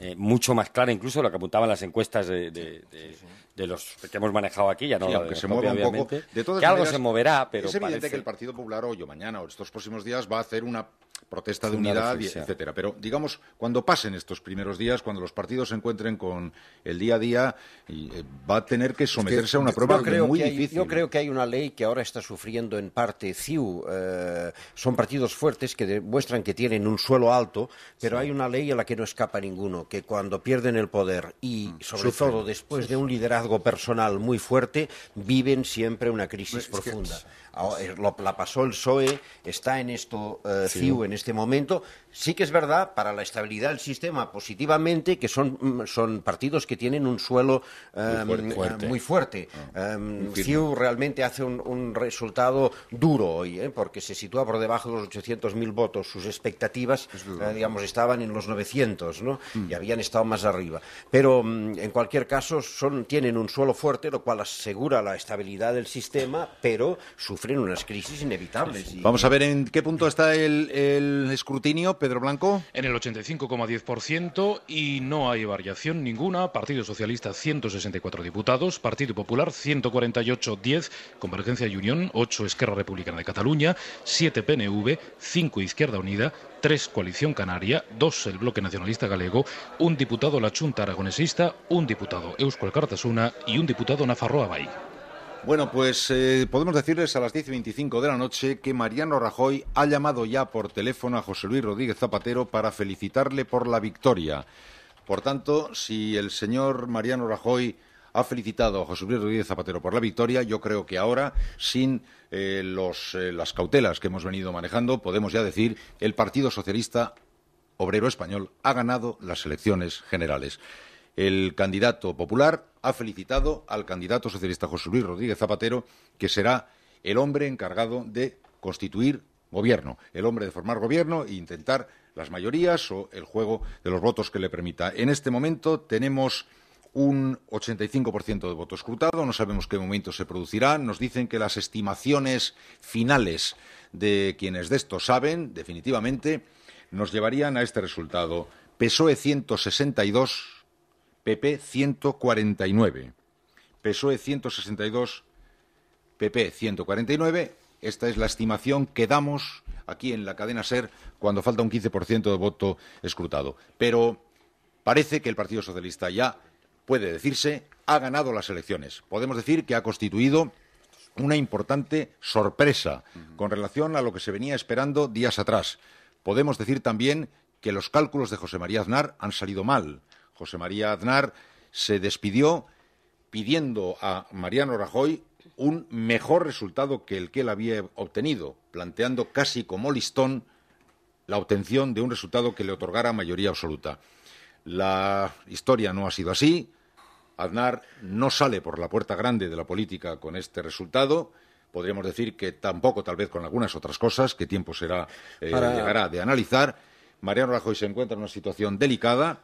Eh, mucho más clara incluso lo que apuntaban las encuestas de, de, los que hemos manejado aquí ya no lo se de que algo se moverá pero es evidente que el Partido Popular hoy o mañana o estos próximos días va a hacer una protesta de unidad, etcétera. Pero digamos, cuando pasen estos primeros días, cuando los partidos se encuentren con el día a día, eh, va a tener que someterse a una prueba muy difícil. Yo creo que hay una ley que ahora está sufriendo en parte CIU. Eh, son partidos fuertes que demuestran que tienen un suelo alto, pero hay una ley a la que no escapa ninguno, que cuando pierden el poder y, mm, sobre todo, después de un liderazgo personal muy fuerte, viven siempre una crisis profunda. Eh, la pasó el PSOE, está en esto CIU, en ...en este momento Sí que es verdad para la estabilidad del sistema positivamente que son, mm, son partidos que tienen un suelo muy em, eh, fuerte. Muy ah, em, realmente hace un, resultado duro hoy, ¿eh? porque se sitúa por debajo de los 800.000 votos. Sus expectativas, eh, digamos, estaban en los 900 mm. y habían estado más arriba. Pero mm, en cualquier caso son, tienen un suelo fuerte, lo cual asegura la estabilidad del sistema, pero sufren unas crisis inevitables. Vamos a ver en qué punto está el escrutinio Pedro Blanco? En el 85,10% y no hay variación ninguna. Partido Socialista 164 diputados, Partido Popular 148, 10, Convergencia y Unión 8, Esquerra Republicana de Cataluña, 7 PNV, 5 Izquierda Unida, 3 Coalición Canaria, 2 el Bloque Nacionalista Galego, un diputado la Chunta Aragonesista, un diputado Eusko Cartasuna y un diputado Nafarroa Bay. Bueno, pues eh, podemos decirles a las diez y de la noche que Mariano Rajoy ha llamado ya por teléfono a José Luis Rodríguez Zapatero para felicitarle por la victoria. Por tanto, si el señor Mariano Rajoy ha felicitado a José Luis Rodríguez Zapatero por la victoria. Yo creo que ahora, sin eh, eh, las cautelas que hemos venido manejando, podemos ya decir el Partido Socialista Obrero Español ha ganado las elecciones generales. El candidato popular ha felicitado al candidato socialista José Luis Rodríguez Zapatero, que será el hombre encargado de constituir gobierno, el hombre de formar gobierno e intentar las mayorías o el juego de los votos que le permita. En este momento tenemos un 85% de votos escrutado, no sabemos qué momento se producirá. Nos dicen que las estimaciones finales de quienes de esto saben, definitivamente, nos llevarían a este resultado. PSOE 162, PP 149, PSOE 162, PP 149. Esta es la estimación que damos aquí en la cadena SER cuando falta un 15% de voto escrutado. Pero parece que el Partido Socialista ya puede decirse ha ganado las elecciones. Podemos decir que ha constituido una importante sorpresa con relación a lo que se venía esperando días atrás. Podemos decir también que los cálculos de José María Aznar han salido mal. José María Aznar se despidió pidiendo a Mariano Rajoy un mejor resultado que el que él había obtenido, planteando casi como listón la obtención de un resultado que le otorgara mayoría absoluta. La historia no ha sido así. Aznar no sale por la puerta grande de la política con este resultado. Podríamos decir que tampoco, tal vez con algunas otras cosas, que tiempo será eh, llegará de analizar. Mariano Rajoy se encuentra en una situación delicada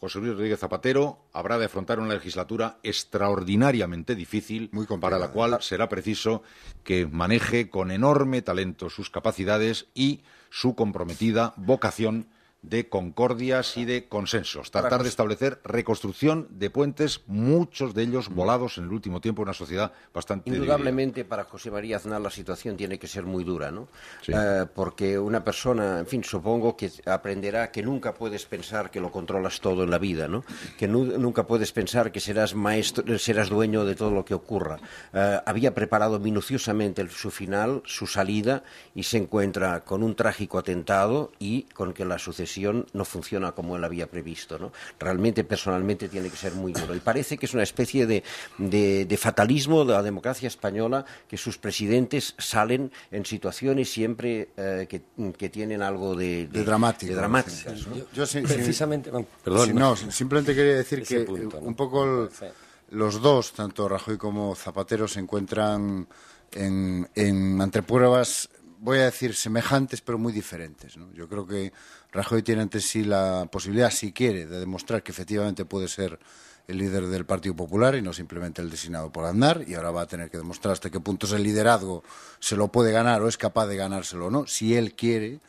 José Luis Rodríguez Zapatero habrá de afrontar una legislatura extraordinariamente difícil, Muy para la cual será preciso que maneje con enorme talento sus capacidades y su comprometida vocación de concordias y de consensos. Tratar de establecer reconstrucción de puentes, muchos de ellos mm. volados en el último tiempo, una sociedad bastante. Indudablemente, para José María Aznar la situación tiene que ser muy dura, ¿no? Eh, porque una persona, en fin, supongo que aprenderá que nunca puedes pensar que lo controlas todo en la vida, ¿no? Que nunca puedes pensar que serás maestro, serás dueño de todo lo que ocurra. Eh, había preparado minuciosamente el, su final, su salida, y se encuentra con un trágico atentado y con que la sucesión no funciona como él había previsto. ¿no? Realmente, personalmente, tiene que ser muy duro. Y parece que es una especie de, de, fatalismo de la democracia española que sus presidentes salen en situaciones siempre eh, que, tienen algo de, dramático, precisamente, perdón. no, simplemente quería decir que un poco los dos, tanto Rajoy como Zapatero, se encuentran en, en, pruebas voy a decir, semejantes, pero muy diferentes. Yo creo que Rajoy tiene ante sí la posibilidad, si quiere, de demostrar que efectivamente puede ser el líder del Partido Popular y no simplemente el designado por Aznar, y ahora va a tener que demostrar hasta qué puntos el liderazgo se lo puede ganar o es capaz de ganárselo o no, si él quiere.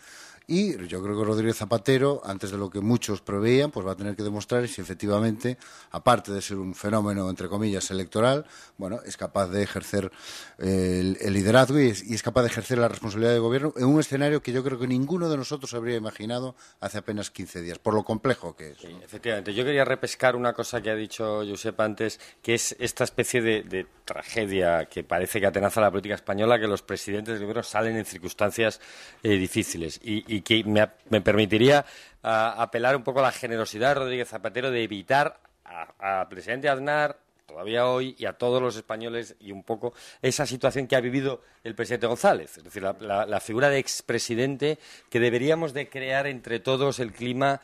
Y yo creo que Rodríguez Zapatero, antes de lo que muchos preveían, pues va a tener que demostrar si efectivamente, aparte de ser un fenómeno, entre comillas, electoral, bueno, es capaz de ejercer eh, el, liderazgo y es, capaz de ejercer la responsabilidad de gobierno en un escenario que yo creo que ninguno de nosotros habría imaginado hace apenas 15 días, por lo complejo que es. efectivamente. Yo quería repescar una cosa que ha dicho Josep antes, que es esta especie de, tragedia que parece que atenaza a la política española, que los presidentes del gobierno salen en circunstancias eh, difíciles. y y que me, permitiría ah, apelar un poco a la generosidad de Rodríguez Zapatero de evitar al presidente Aznar todavía hoy y a todos los españoles y un poco esa situación que ha vivido el presidente González, es decir, la, la figura de expresidente que deberíamos de crear entre todos el clima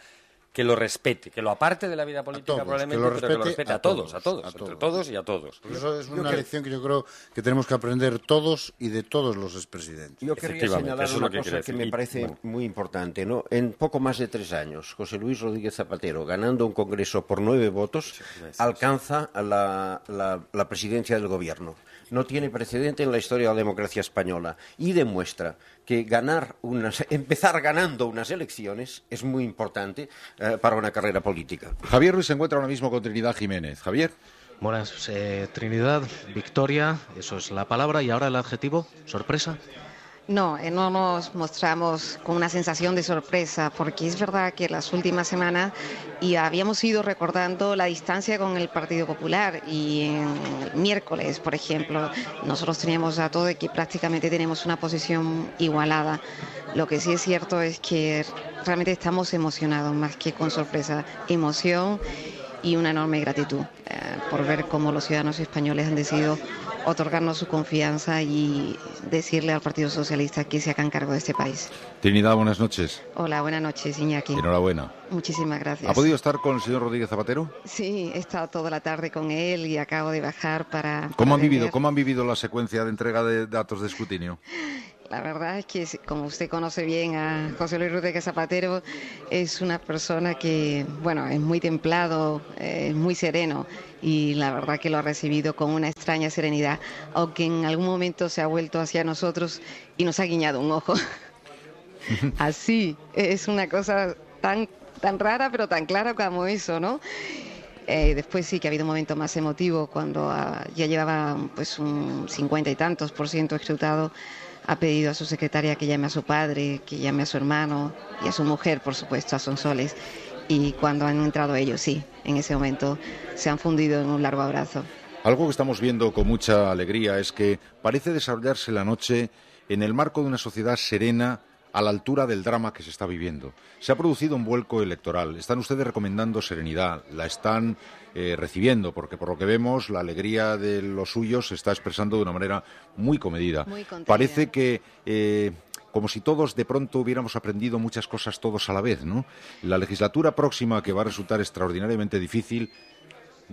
que lo respete, que lo aparte de la vida política probablemente, lo respete, a, todos, a todos, entre todos y a todos. Pues es una lección que... yo creo que tenemos que aprender todos y de todos los expresidentes. Yo quería señalar una cosa que me parece muy importante. ¿no? En poco más de tres años, José Luis Rodríguez Zapatero, ganando un Congreso por nueve votos, alcanza la, presidencia del Gobierno. No tiene precedente en la historia de la democracia española y demuestra que ganar unas, empezar ganando unas elecciones es muy importante. Eh, eh, para una carrera política. Javier Ruiz se encuentra ahora mismo con Trinidad Jiménez. Javier. Buenas, eh, Trinidad, victoria, eso es la palabra. Y ahora el adjetivo, sorpresa. No, eh, no nos mostramos con una sensación de sorpresa, porque es verdad que las últimas semanas y habíamos ido recordando la distancia con el Partido Popular y en el miércoles, por ejemplo, nosotros teníamos dato de que prácticamente tenemos una posición igualada. Lo que sí es cierto es que realmente estamos emocionados más que con sorpresa, emoción y una enorme gratitud eh, por ver cómo los ciudadanos españoles han decidido otorgarnos su confianza y decirle al Partido Socialista que se haga cargo de este país. Trinidad, buenas noches. Hola, buenas noches, Iñaki. Enhorabuena. Muchísimas gracias. ¿Ha podido estar con el señor Rodríguez Zapatero? Sí, he estado toda la tarde con él y acabo de bajar para... ¿Cómo, han, vivido, ¿cómo han vivido la secuencia de entrega de datos de escrutinio? La verdad es que, como usted conoce bien a José Luis Rodríguez Zapatero, es una persona que, bueno, es muy templado, eh, es muy sereno y la verdad que lo ha recibido con una extraña serenidad, aunque en algún momento se ha vuelto hacia nosotros y nos ha guiñado un ojo. Así, es una cosa tan, tan rara pero tan clara como eso, ¿no? Eh, después sí que ha habido un momento más emotivo cuando ah, ya llevaba pues un cincuenta y tantos por ciento ejecutado Ha pedido a su secretaria que llame a su padre, que llame a su hermano y a su mujer, por supuesto, a Sonsoles y cuando han entrado ellos, sí, en ese momento se han fundido en un largo abrazo. Algo que estamos viendo con mucha alegría es que parece desarrollarse la noche en el marco de una sociedad serena a la altura del drama que se está viviendo. Se ha producido un vuelco electoral. Están ustedes recomendando serenidad, la están eh, recibiendo, porque por lo que vemos la alegría de los suyos se está expresando de una manera muy comedida. Parece que eh, como si todos de pronto hubiéramos aprendido muchas cosas todos a la vez, ¿no? La legislatura próxima, que va a resultar extraordinariamente difícil,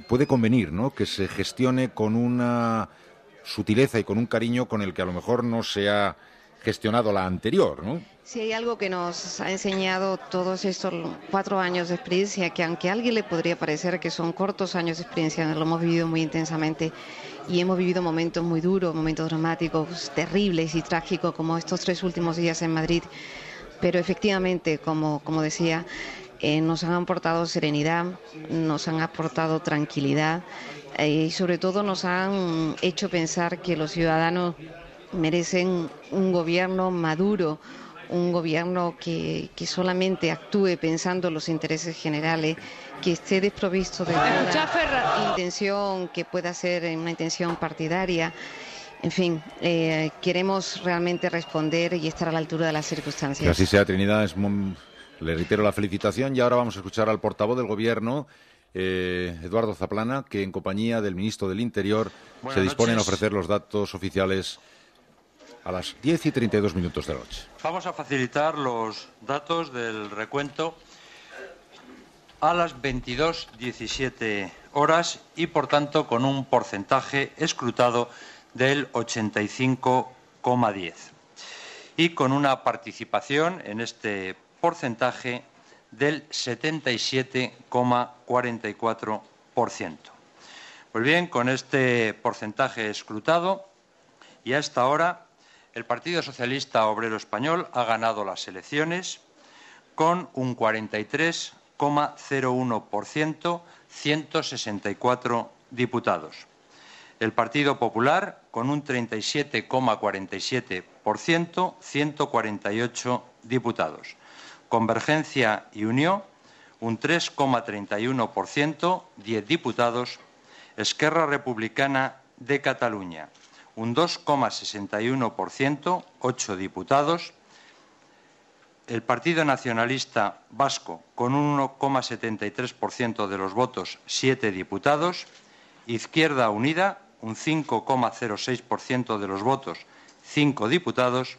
puede convenir, ¿no? Que se gestione con una sutileza y con un cariño con el que a lo mejor no sea gestionado la anterior, ¿no? Si hay algo que nos ha enseñado todos estos cuatro años de experiencia, que aunque a alguien le podría parecer que son cortos años de experiencia, lo hemos vivido muy intensamente y hemos vivido momentos muy duros, momentos dramáticos, terribles y trágicos, como estos tres últimos días en Madrid. Pero efectivamente, como, como decía, eh, nos han aportado serenidad, nos han aportado tranquilidad eh, y sobre todo nos han hecho pensar que los ciudadanos merecen un gobierno maduro, un gobierno que, que, solamente actúe pensando los intereses generales, que esté desprovisto de intención que pueda ser una intención partidaria. En fin, eh, queremos realmente responder y estar a la altura de las circunstancias. así sea, Trinidad. Le reitero la felicitación y ahora vamos a escuchar al portavoz del Gobierno. Eh, Eduardo Zaplana, que en compañía del ministro del Interior se dispone a ofrecer los datos oficiales a las 10 y 32 minutos de la noche. Vamos a facilitar los datos del recuento a las 22.17 horas y, por tanto, con un porcentaje escrutado del 85,10 y con una participación en este porcentaje del 77,44%. Pues bien, con este porcentaje escrutado y a esta hora el Partido Socialista Obrero Español ha ganado las elecciones con un 43,01%, 164 diputados. El Partido Popular con un 37,47%, 148 diputados. Convergencia y Unión un 3,31%, 10 diputados. Esquerra Republicana de Cataluña un 2,61%, 8 diputados. El Partido Nacionalista Vasco con un 1,73% de los votos, 7 diputados. Izquierda Unida, un 5,06% de los votos, 5 diputados.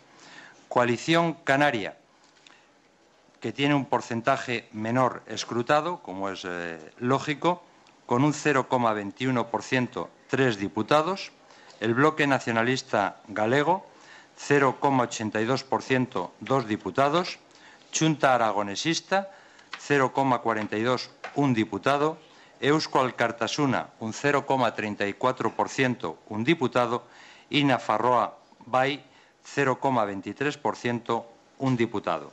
Coalición Canaria, que tiene un porcentaje menor escrutado, como es eh, lógico, con un 0,21%, 3 diputados el bloque nacionalista galego 0,82%, dos diputados, Chunta Aragonesista 0,42, un diputado, Eusko Alcartasuna un 0,34%, un diputado y Nafarroa Bay, 0,23%, un diputado.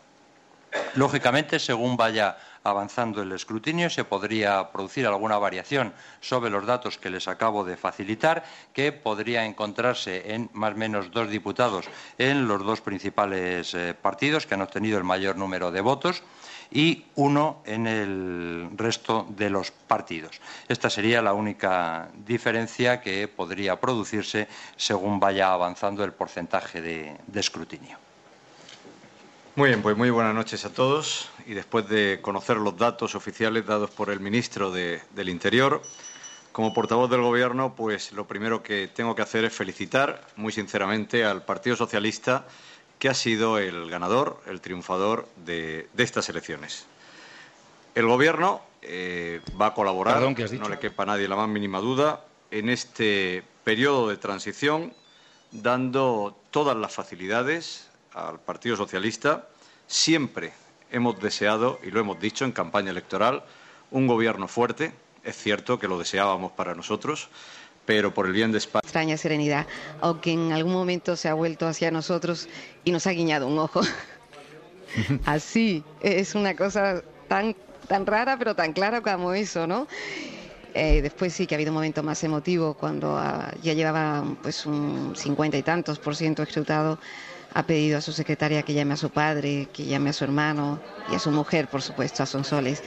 Lógicamente, según vaya avanzando el escrutinio, se podría producir alguna variación sobre los datos que les acabo de facilitar, que podría encontrarse en más o menos dos diputados en los dos principales eh, partidos que han obtenido el mayor número de votos y uno en el resto de los partidos. Esta sería la única diferencia que podría producirse según vaya avanzando el porcentaje de escrutinio. Muy bien, pues muy buenas noches a todos. Y después de conocer los datos oficiales dados por el ministro del Interior, como portavoz del Gobierno, pues lo primero que tengo que hacer es felicitar muy sinceramente al Partido Socialista, que ha sido el ganador, el triunfador de, estas elecciones. El Gobierno eh, va a colaborar, no le quepa a nadie la más mínima duda, en este periodo de transición, dando todas las facilidades al Partido Socialista, siempre hemos deseado, y lo hemos dicho en campaña electoral, un gobierno fuerte. Es cierto que lo deseábamos para nosotros, pero por el bien de España. Extraña serenidad, aunque en algún momento se ha vuelto hacia nosotros y nos ha guiñado un ojo. Así, es una cosa tan, tan rara, pero tan clara como eso, ¿no? Eh, después sí que ha habido un momento más emotivo cuando ah, ya llevaba pues un cincuenta y tantos por ciento escrutado ha pedido a su secretaria que llame a su padre, que llame a su hermano y a su mujer, por supuesto, a Sonsoles.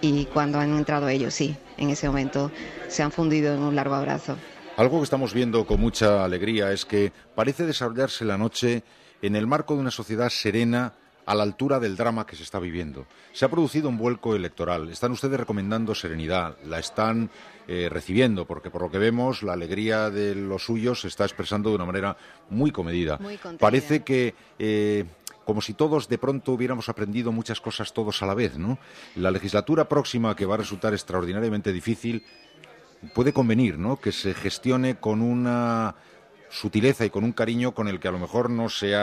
Y cuando han entrado ellos, sí, en ese momento se han fundido en un largo abrazo. Algo que estamos viendo con mucha alegría es que parece desarrollarse la noche en el marco de una sociedad serena a la altura del drama que se está viviendo. Se ha producido un vuelco electoral. Están ustedes recomendando serenidad, la están eh, recibiendo, porque por lo que vemos la alegría de los suyos se está expresando de una manera muy comedida. Parece que... Eh, como si todos de pronto hubiéramos aprendido muchas cosas todos a la vez, ¿no? La legislatura próxima, que va a resultar extraordinariamente difícil, puede convenir, ¿no? Que se gestione con una sutileza y con un cariño con el que a lo mejor no se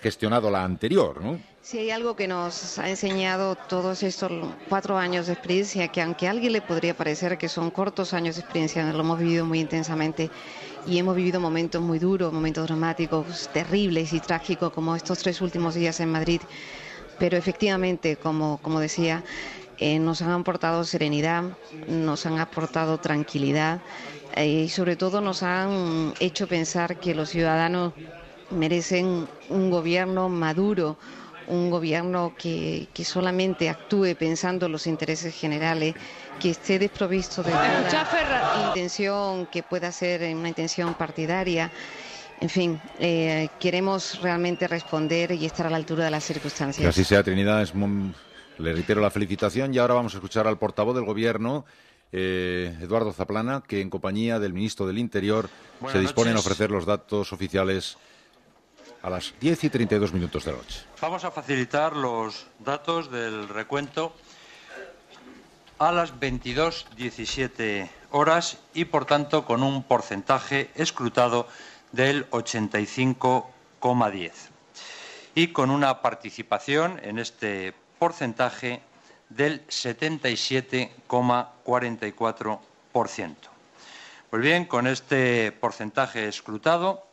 gestionado la anterior, ¿no? Si hay algo que nos ha enseñado todos estos cuatro años de experiencia, que aunque a alguien le podría parecer que son cortos años de experiencia, lo hemos vivido muy intensamente y hemos vivido momentos muy duros, momentos dramáticos, terribles y trágicos, como estos tres últimos días en Madrid. Pero efectivamente, como, como decía, eh, nos han aportado serenidad, nos han aportado tranquilidad eh, y sobre todo nos han hecho pensar que los ciudadanos merecen un gobierno maduro, un gobierno que, que, solamente actúe pensando los intereses generales, que esté desprovisto de intención que pueda ser una intención partidaria. En fin, eh, queremos realmente responder y estar a la altura de las circunstancias. así sea, Trinidad. Le reitero la felicitación y ahora vamos a escuchar al portavoz del Gobierno, eh, Eduardo Zaplana, que en compañía del ministro del Interior se dispone a ofrecer los datos oficiales a las 10 y 32 minutos de la noche. Vamos a facilitar los datos del recuento a las 22.17 horas y, por tanto, con un porcentaje escrutado del 85,10 y con una participación en este porcentaje del 77,44%. Pues bien, con este porcentaje escrutado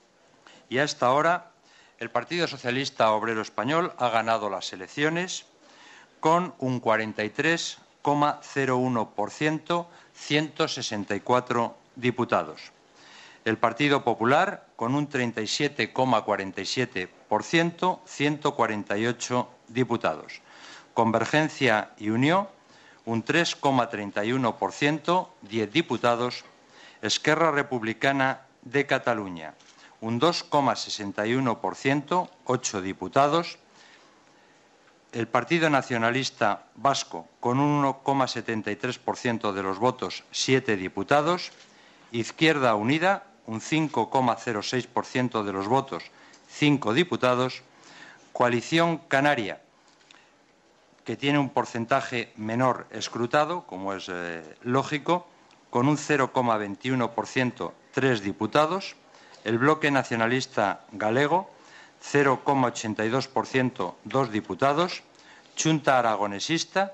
y a esta hora el Partido Socialista Obrero Español ha ganado las elecciones con un 43,01%, 164 diputados. El Partido Popular con un 37,47%, 148 diputados. Convergencia y Unión un 3,31%, 10 diputados. Esquerra Republicana de Cataluña un 2,61%, 8 diputados. El Partido Nacionalista Vasco con un 1,73% de los votos, 7 diputados. Izquierda Unida, un 5,06% de los votos, 5 diputados. Coalición Canaria, que tiene un porcentaje menor escrutado, como es eh, lógico, con un 0,21%, 3 diputados el bloque nacionalista galego 0,82%, dos diputados, Chunta Aragonesista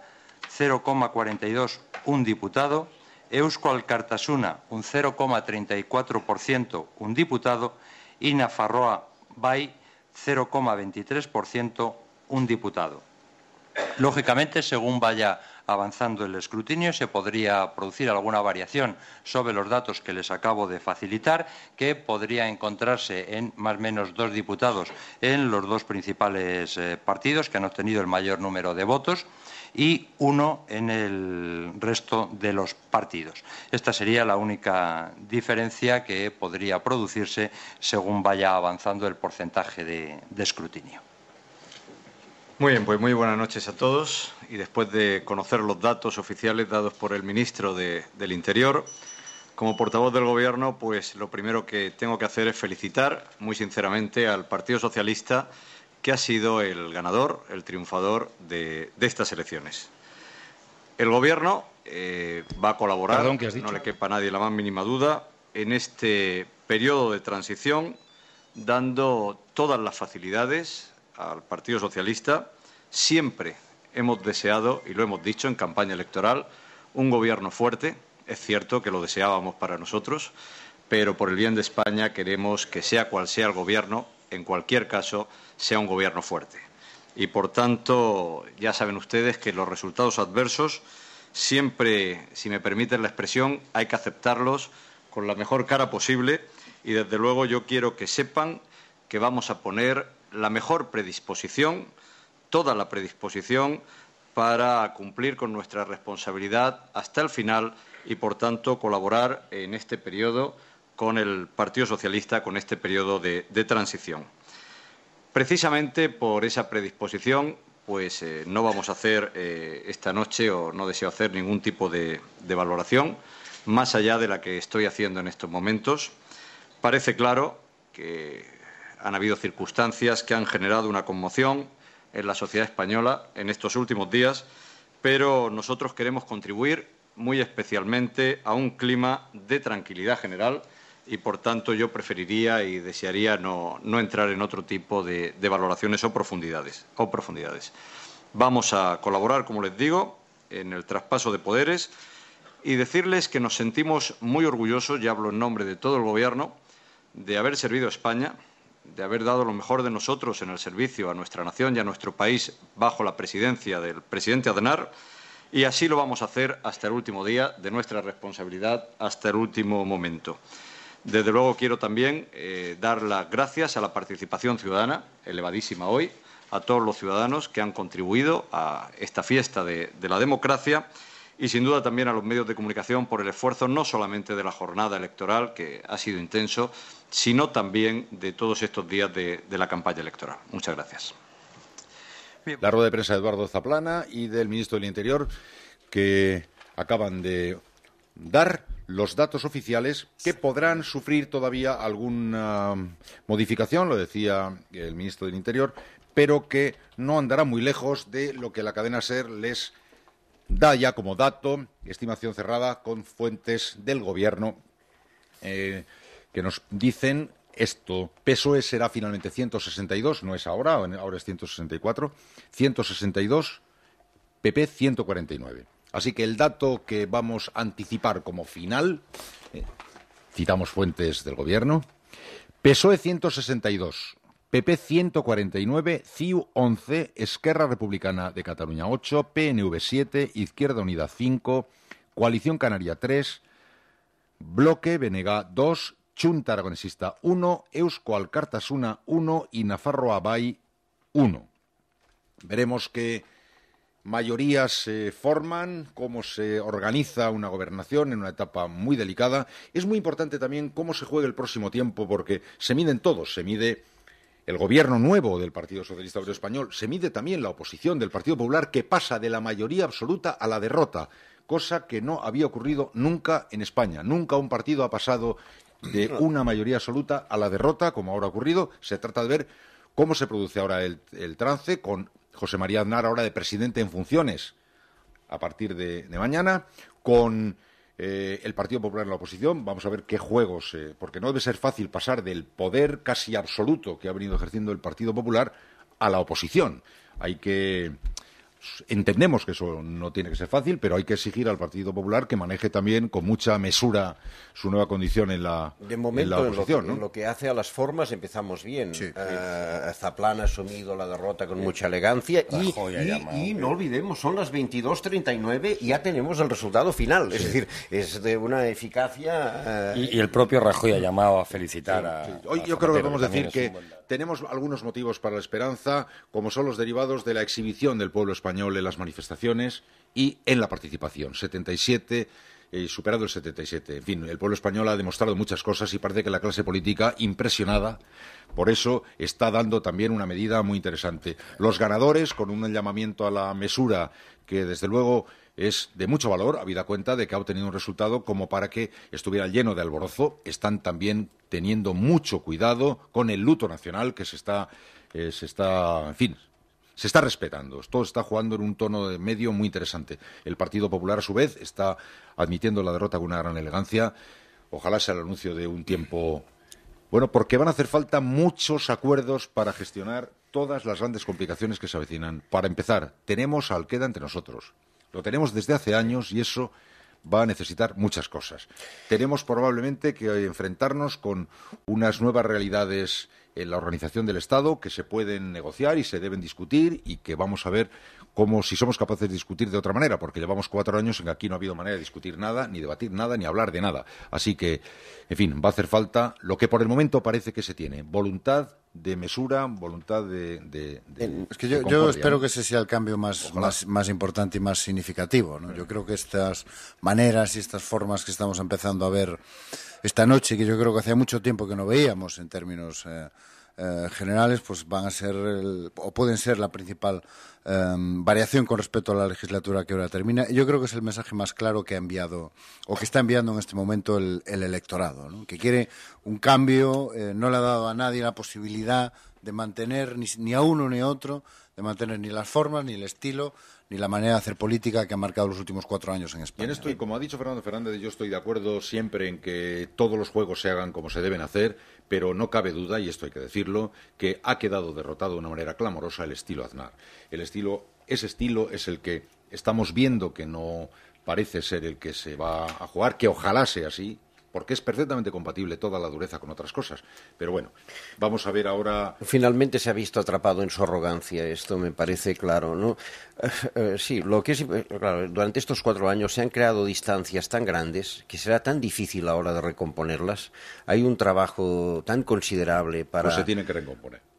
0,42, un diputado, Eusko Alcartasuna un 0,34%, un diputado, y Nafarroa Bay 0,23%, un diputado. Lógicamente, según vaya avanzando el escrutinio, se podría producir alguna variación sobre los datos que les acabo de facilitar, que podría encontrarse en más o menos dos diputados en los dos principales eh, partidos que han obtenido el mayor número de votos y uno en el resto de los partidos. Esta sería la única diferencia que podría producirse según vaya avanzando el porcentaje de escrutinio. Muy bien, pues muy buenas noches a todos. Y después de conocer los datos oficiales dados por el ministro de, del Interior, como portavoz del Gobierno, pues lo primero que tengo que hacer es felicitar muy sinceramente al Partido Socialista, que ha sido el ganador, el triunfador de, estas elecciones. El Gobierno eh, va a colaborar, no le quepa a nadie la más mínima duda, en este periodo de transición, dando todas las facilidades al Partido Socialista, siempre hemos deseado, y lo hemos dicho en campaña electoral, un gobierno fuerte. Es cierto que lo deseábamos para nosotros, pero por el bien de España queremos que sea cual sea el gobierno, en cualquier caso, sea un gobierno fuerte. Y por tanto, ya saben ustedes que los resultados adversos siempre, si me permiten la expresión, hay que aceptarlos con la mejor cara posible y desde luego yo quiero que sepan que vamos a poner la mejor predisposición, toda la predisposición para cumplir con nuestra responsabilidad hasta el final y, por tanto, colaborar en este periodo con el Partido Socialista, con este periodo de, transición. Precisamente por esa predisposición, pues eh, no vamos a hacer eh, esta noche o no deseo hacer ningún tipo de, de valoración más allá de la que estoy haciendo en estos momentos. Parece claro que han habido circunstancias que han generado una conmoción en la sociedad española en estos últimos días, pero nosotros queremos contribuir muy especialmente a un clima de tranquilidad general y, por tanto, yo preferiría y desearía no, entrar en otro tipo de, valoraciones o profundidades, o profundidades. Vamos a colaborar, como les digo, en el traspaso de poderes y decirles que nos sentimos muy orgullosos, ...ya hablo en nombre de todo el Gobierno, de haber servido a España de haber dado lo mejor de nosotros en el servicio a nuestra nación y a nuestro país bajo la presidencia del presidente Adenar... y así lo vamos a hacer hasta el último día de nuestra responsabilidad, hasta el último momento. Desde luego quiero también eh, dar las gracias a la participación ciudadana, elevadísima hoy, a todos los ciudadanos que han contribuido a esta fiesta de, de la democracia y sin duda también a los medios de comunicación por el esfuerzo no solamente de la jornada electoral, que ha sido intenso, sino también de todos estos días de, de la campaña electoral. Muchas gracias. La rueda de prensa de Eduardo Zaplana y del ministro del Interior que acaban de dar los datos oficiales que podrán sufrir todavía alguna modificación, lo decía el ministro del Interior, pero que no andará muy lejos de lo que la cadena SER les da ya como dato, estimación cerrada con fuentes del Gobierno. Eh, que nos dicen esto. PSOE será finalmente 162, no es ahora, ahora es 164, 162, PP 149. Así que el dato que vamos a anticipar como final, eh, citamos fuentes del gobierno, PSOE 162, PP 149, CIU 11, Esquerra Republicana de Cataluña 8, PNV 7, Izquierda Unida 5, Coalición Canaria 3, Bloque Venega 2 Junta Aragonesista 1, Eusko Alcartasuna 1 y Nafarro Abay 1. Veremos qué mayorías se forman, cómo se organiza una gobernación en una etapa muy delicada. Es muy importante también cómo se juega el próximo tiempo porque se miden todos, se mide el gobierno nuevo del Partido Socialista Obrero Español, se mide también la oposición del Partido Popular que pasa de la mayoría absoluta a la derrota cosa que no había ocurrido nunca en España. Nunca un partido ha pasado de ah. una mayoría absoluta a la derrota, como ahora ha ocurrido. Se trata de ver cómo se produce ahora el, trance con José María Aznar ahora de presidente en funciones a partir de, mañana, con eh, el Partido Popular en la oposición. Vamos a ver qué juegos, eh, porque no debe ser fácil pasar del poder casi absoluto que ha venido ejerciendo el Partido Popular a la oposición. Hay que Entendemos que eso no tiene que ser fácil, pero hay que exigir al Partido Popular que maneje también con mucha mesura su nueva condición en la, de momento, en lo, que hace a las formas empezamos bien. Sí. Eh, ha asumido la derrota con mucha elegancia y, no olvidemos, son las 22.39 y ya tenemos el resultado final. Es decir, es de una eficacia... Eh, y, el propio Rajoy ha llamado a felicitar a... Hoy yo creo que podemos decir que tenemos algunos motivos para la esperanza, como son los derivados de la exhibición del pueblo español en las manifestaciones y en la participación. 77 eh, superado el 77. En fin, el pueblo español ha demostrado muchas cosas y parece que la clase política, impresionada por eso, está dando también una medida muy interesante. Los ganadores, con un llamamiento a la mesura que, desde luego, es de mucho valor, habida cuenta de que ha obtenido un resultado como para que estuviera lleno de alborozo. Están también teniendo mucho cuidado con el luto nacional que se está, eh, se está en fin, se está respetando. Todo está jugando en un tono de medio muy interesante. El Partido Popular, a su vez, está admitiendo la derrota con una gran elegancia. Ojalá sea el anuncio de un tiempo. Bueno, porque van a hacer falta muchos acuerdos para gestionar todas las grandes complicaciones que se avecinan. Para empezar, tenemos al queda entre nosotros. Lo tenemos desde hace años y eso va a necesitar muchas cosas. Tenemos probablemente que enfrentarnos con unas nuevas realidades en la organización del Estado que se pueden negociar y se deben discutir y que vamos a ver como si somos capaces de discutir de otra manera, porque llevamos cuatro años en que aquí no ha habido manera de discutir nada, ni debatir nada, ni hablar de nada. Así que, en fin, va a hacer falta lo que por el momento parece que se tiene, voluntad de mesura, voluntad de... de, es que yo, espero que ese sea el cambio más, más, importante y más significativo. ¿no? Yo creo que estas maneras y estas formas que estamos empezando a ver esta noche, que yo creo que hacía mucho tiempo que no veíamos en términos... Eh, eh, generales pues van a ser o pueden ser la principal em, variación con respecto a la legislatura que ahora termina. Yo creo que es el mensaje más claro que ha enviado o que está enviando en este momento el, electorado, ¿no? que quiere un cambio, eh, no le ha dado a nadie la posibilidad de mantener ni, a uno ni a otro, de mantener ni las formas, ni el estilo, ni la manera de hacer política que ha marcado los últimos cuatro años en España. en esto, y como ha dicho Fernando Fernández, yo estoy de acuerdo siempre en que todos los juegos se hagan como se deben hacer, pero no cabe duda, y esto hay que decirlo, que ha quedado derrotado de una manera clamorosa el estilo Aznar. El estilo, ese estilo es el que estamos viendo que no parece ser el que se va a jugar, que ojalá sea así, porque es perfectamente compatible toda la dureza con otras cosas. Pero bueno, vamos a ver ahora. Finalmente se ha visto atrapado en su arrogancia, esto me parece claro, ¿no? Eh, eh, sí, lo que es. Eh, claro, durante estos cuatro años se han creado distancias tan grandes que será tan difícil ahora de recomponerlas. Hay un trabajo tan considerable para. Pues se tiene que recomponer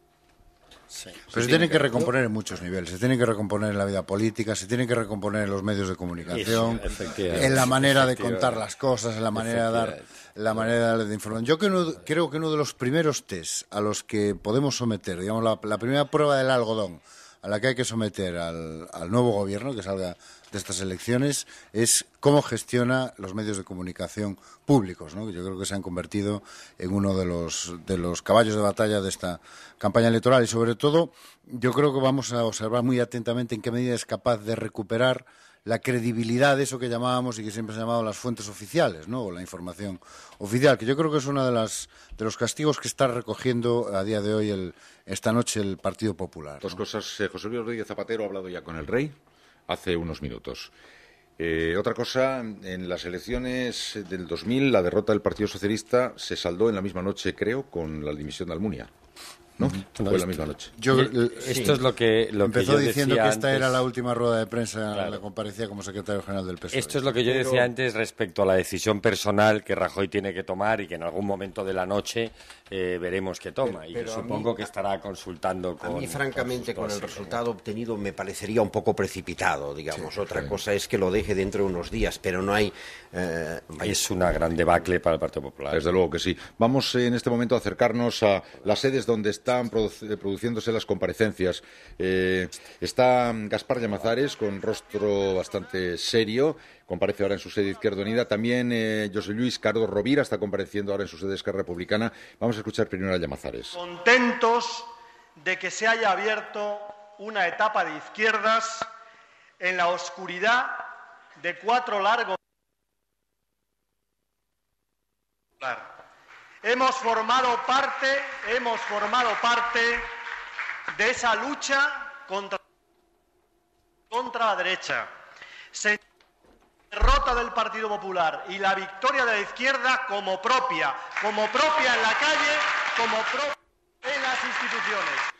pero se, tienen que, recomponer en muchos niveles. Se tienen que recomponer en la vida política, se tienen que recomponer en los medios de comunicación, en la manera de contar las cosas, en la manera de dar la manera de informar. Yo creo, que uno de los primeros test a los que podemos someter, digamos, la, primera prueba del algodón a la que hay que someter al, al nuevo gobierno que salga de estas elecciones es cómo gestiona los medios de comunicación públicos, ¿no? Yo creo que se han convertido en uno de los, de los caballos de batalla de esta campaña electoral y sobre todo yo creo que vamos a observar muy atentamente en qué medida es capaz de recuperar la credibilidad de eso que llamábamos y que siempre se ha llamado las fuentes oficiales, ¿no? O la información oficial, que yo creo que es uno de, las, de los castigos que está recogiendo a día de hoy, esta noche, el Partido Popular. Dos cosas. Eh, José Luis Rodríguez Zapatero ha hablado ya con el rey hace unos minutos. Eh, otra cosa, en las elecciones del 2000 la derrota del Partido Socialista se saldó en la misma noche, creo, con la dimisión de Almunia. ¿no? Fue la misma noche. esto es lo que. Lo Empezó diciendo que esta era la última rueda de prensa la comparecía como secretario general del PSOE. Esto es lo que yo decía antes respecto a la decisión personal que Rajoy tiene que tomar y que en algún momento de la noche eh, veremos qué toma. y supongo que estará consultando con. A mí, francamente, con, el resultado obtenido me parecería un poco precipitado, digamos. Otra cosa es que lo deje dentro de unos días, pero no eh, hay. es una gran debacle para el Partido Popular. Desde luego que sí. Vamos eh, en este momento a acercarnos a las sedes donde está están eh, produciéndose las comparecencias. Eh, está Gaspar Llamazares con rostro bastante serio, comparece ahora en su sede Izquierda Unida. También eh, José Luis Cardo Rovira está compareciendo ahora en su sede Republicana. Vamos a escuchar primero a Llamazares. Contentos de que se haya abierto una etapa de izquierdas en la oscuridad de cuatro largos. Hemos formado parte, hemos formado parte de esa lucha contra, contra la derecha. Se derrota del Partido Popular y la victoria de la izquierda como propia, como propia en la calle, como propia en las instituciones.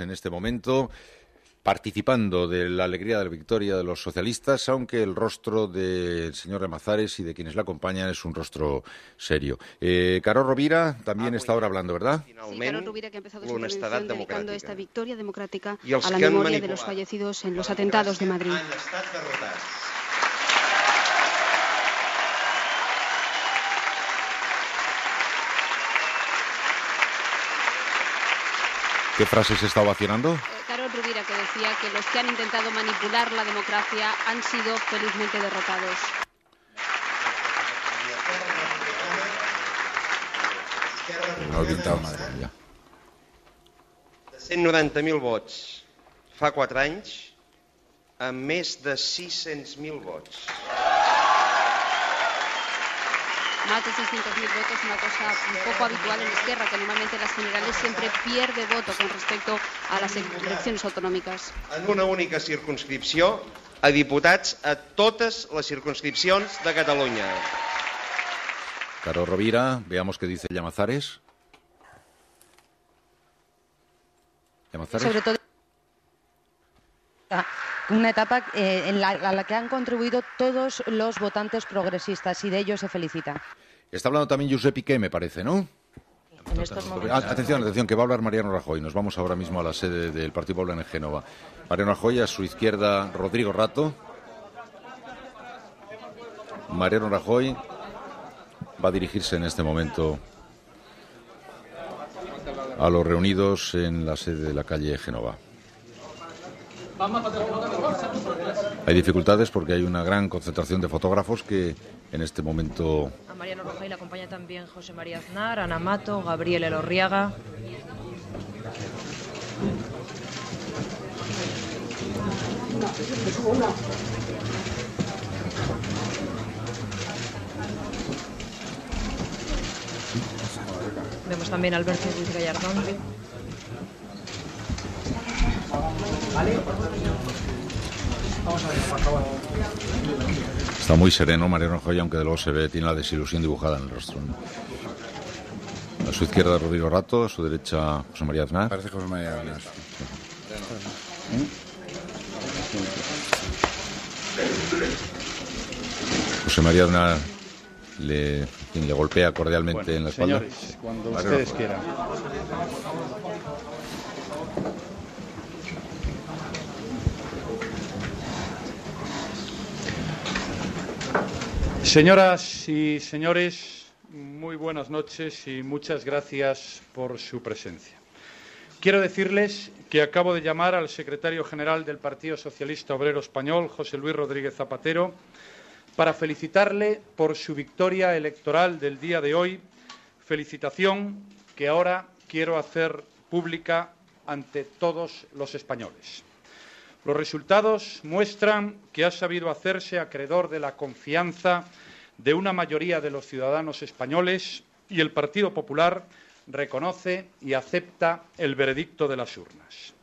en este momento participando de la alegría de la victoria de los socialistas, aunque el rostro del señor Remazares y de quienes la acompañan es un rostro serio. Eh, Caro Rovira también ah, está ahora hablando, ¿verdad? Sí, Caro Rovira, que ha empezado su intervención dedicando esta victoria democrática a la memoria de los fallecidos en los atentados de Madrid. Ah, ¿Qué frases está ovacionando? Eh, Carol Rubira, que decía que los que han intentado manipular la democracia han sido felizmente derrotados. No pintar, madre mía. De 190.000 vots fa 4 anys a més de 600.000 vots más de 600.000 votos, una cosa poco habitual en Esquerra, que normalmente en las generales siempre pierde voto con respecto a las elecciones autonómicas. En una única circunscripció, a diputats a totes las circunscripciones de Cataluña. Caro Rovira, veamos qué dice Llamazares. Llamazares. Sobre todo... Ah. Una etapa eh, en la, a la que han contribuido todos los votantes progresistas y de ellos se felicita. Está hablando también Giuseppe Piqué, me parece, ¿no? Ah, atención, atención, que va a hablar Mariano Rajoy. Nos vamos ahora mismo a la sede del Partido Popular en Génova. Mariano Rajoy, a su izquierda Rodrigo Rato. Mariano Rajoy va a dirigirse en este momento a los reunidos en la sede de la calle Génova. Hay dificultades porque hay una gran concentración de fotógrafos que en este momento. A Mariano Roja y acompaña también José María Aznar, Ana Mato, Gabriel Elorriaga. Vemos también a Alberto Gallardón. Está muy sereno Mariano Y aunque de luego se ve, tiene la desilusión dibujada en el rostro. A su izquierda Rodrigo Rato, a su derecha José María Aznar. José María Aznar. ¿Eh? José le, golpea cordialmente en la espalda. cuando ustedes quieran. Señoras y señores, muy buenas noches y muchas gracias por su presencia. Quiero decirles que acabo de llamar al secretario general del Partido Socialista Obrero Español, José Luis Rodríguez Zapatero, para felicitarle por su victoria electoral del día de hoy, felicitación que ahora quiero hacer pública ante todos los españoles. Los resultados muestran que ha sabido hacerse acreedor de la confianza de una mayoría de los ciudadanos españoles y el Partido Popular reconoce y acepta el veredicto de las urnas.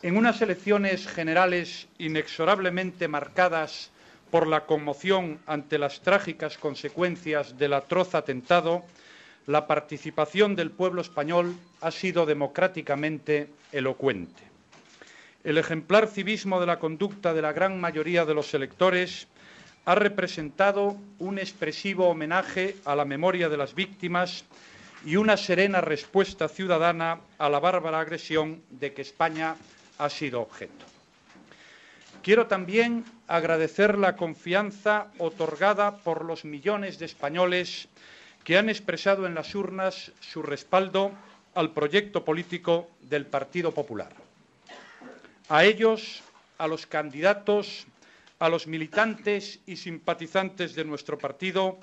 En unas elecciones generales inexorablemente marcadas por la conmoción ante las trágicas consecuencias del atroz atentado, la participación del pueblo español ha sido democráticamente elocuente el ejemplar civismo de la conducta de la gran mayoría de los electores ha representado un expresivo homenaje a la memoria de las víctimas y una serena respuesta ciudadana a la bárbara agresión de que España ha sido objeto. Quiero también agradecer la confianza otorgada por los millones de españoles que han expresado en las urnas su respaldo al proyecto político del Partido Popular. A ellos, a los candidatos, a los militantes y simpatizantes de nuestro partido,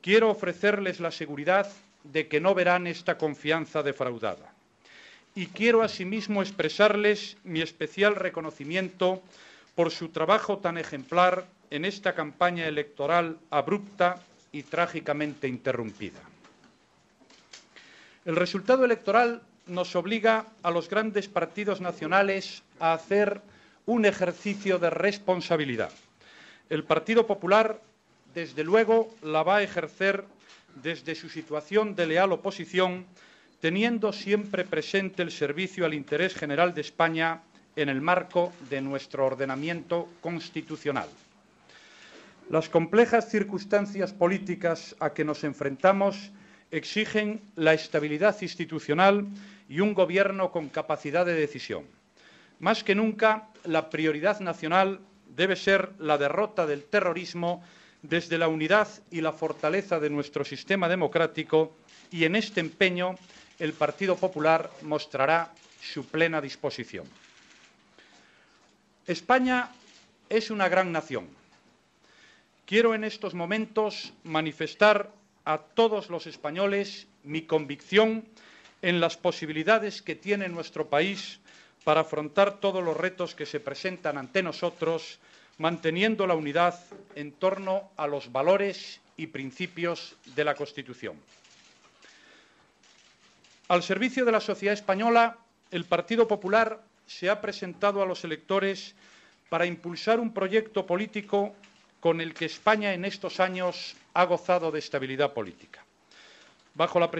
quiero ofrecerles la seguridad de que no verán esta confianza defraudada. Y quiero asimismo expresarles mi especial reconocimiento por su trabajo tan ejemplar en esta campaña electoral abrupta y trágicamente interrumpida. El resultado electoral nos obliga a los grandes partidos nacionales a hacer un ejercicio de responsabilidad. El Partido Popular, desde luego, la va a ejercer desde su situación de leal oposición, teniendo siempre presente el servicio al interés general de España en el marco de nuestro ordenamiento constitucional. Las complejas circunstancias políticas a que nos enfrentamos exigen la estabilidad institucional y un gobierno con capacidad de decisión. Más que nunca, la prioridad nacional debe ser la derrota del terrorismo desde la unidad y la fortaleza de nuestro sistema democrático y en este empeño el Partido Popular mostrará su plena disposición. España es una gran nación. Quiero en estos momentos manifestar a todos los españoles mi convicción en las posibilidades que tiene nuestro país para afrontar todos los retos que se presentan ante nosotros, manteniendo la unidad en torno a los valores y principios de la Constitución. Al servicio de la sociedad española, el Partido Popular se ha presentado a los electores para impulsar un proyecto político con el que España en estos años ha gozado de estabilidad política. Bajo la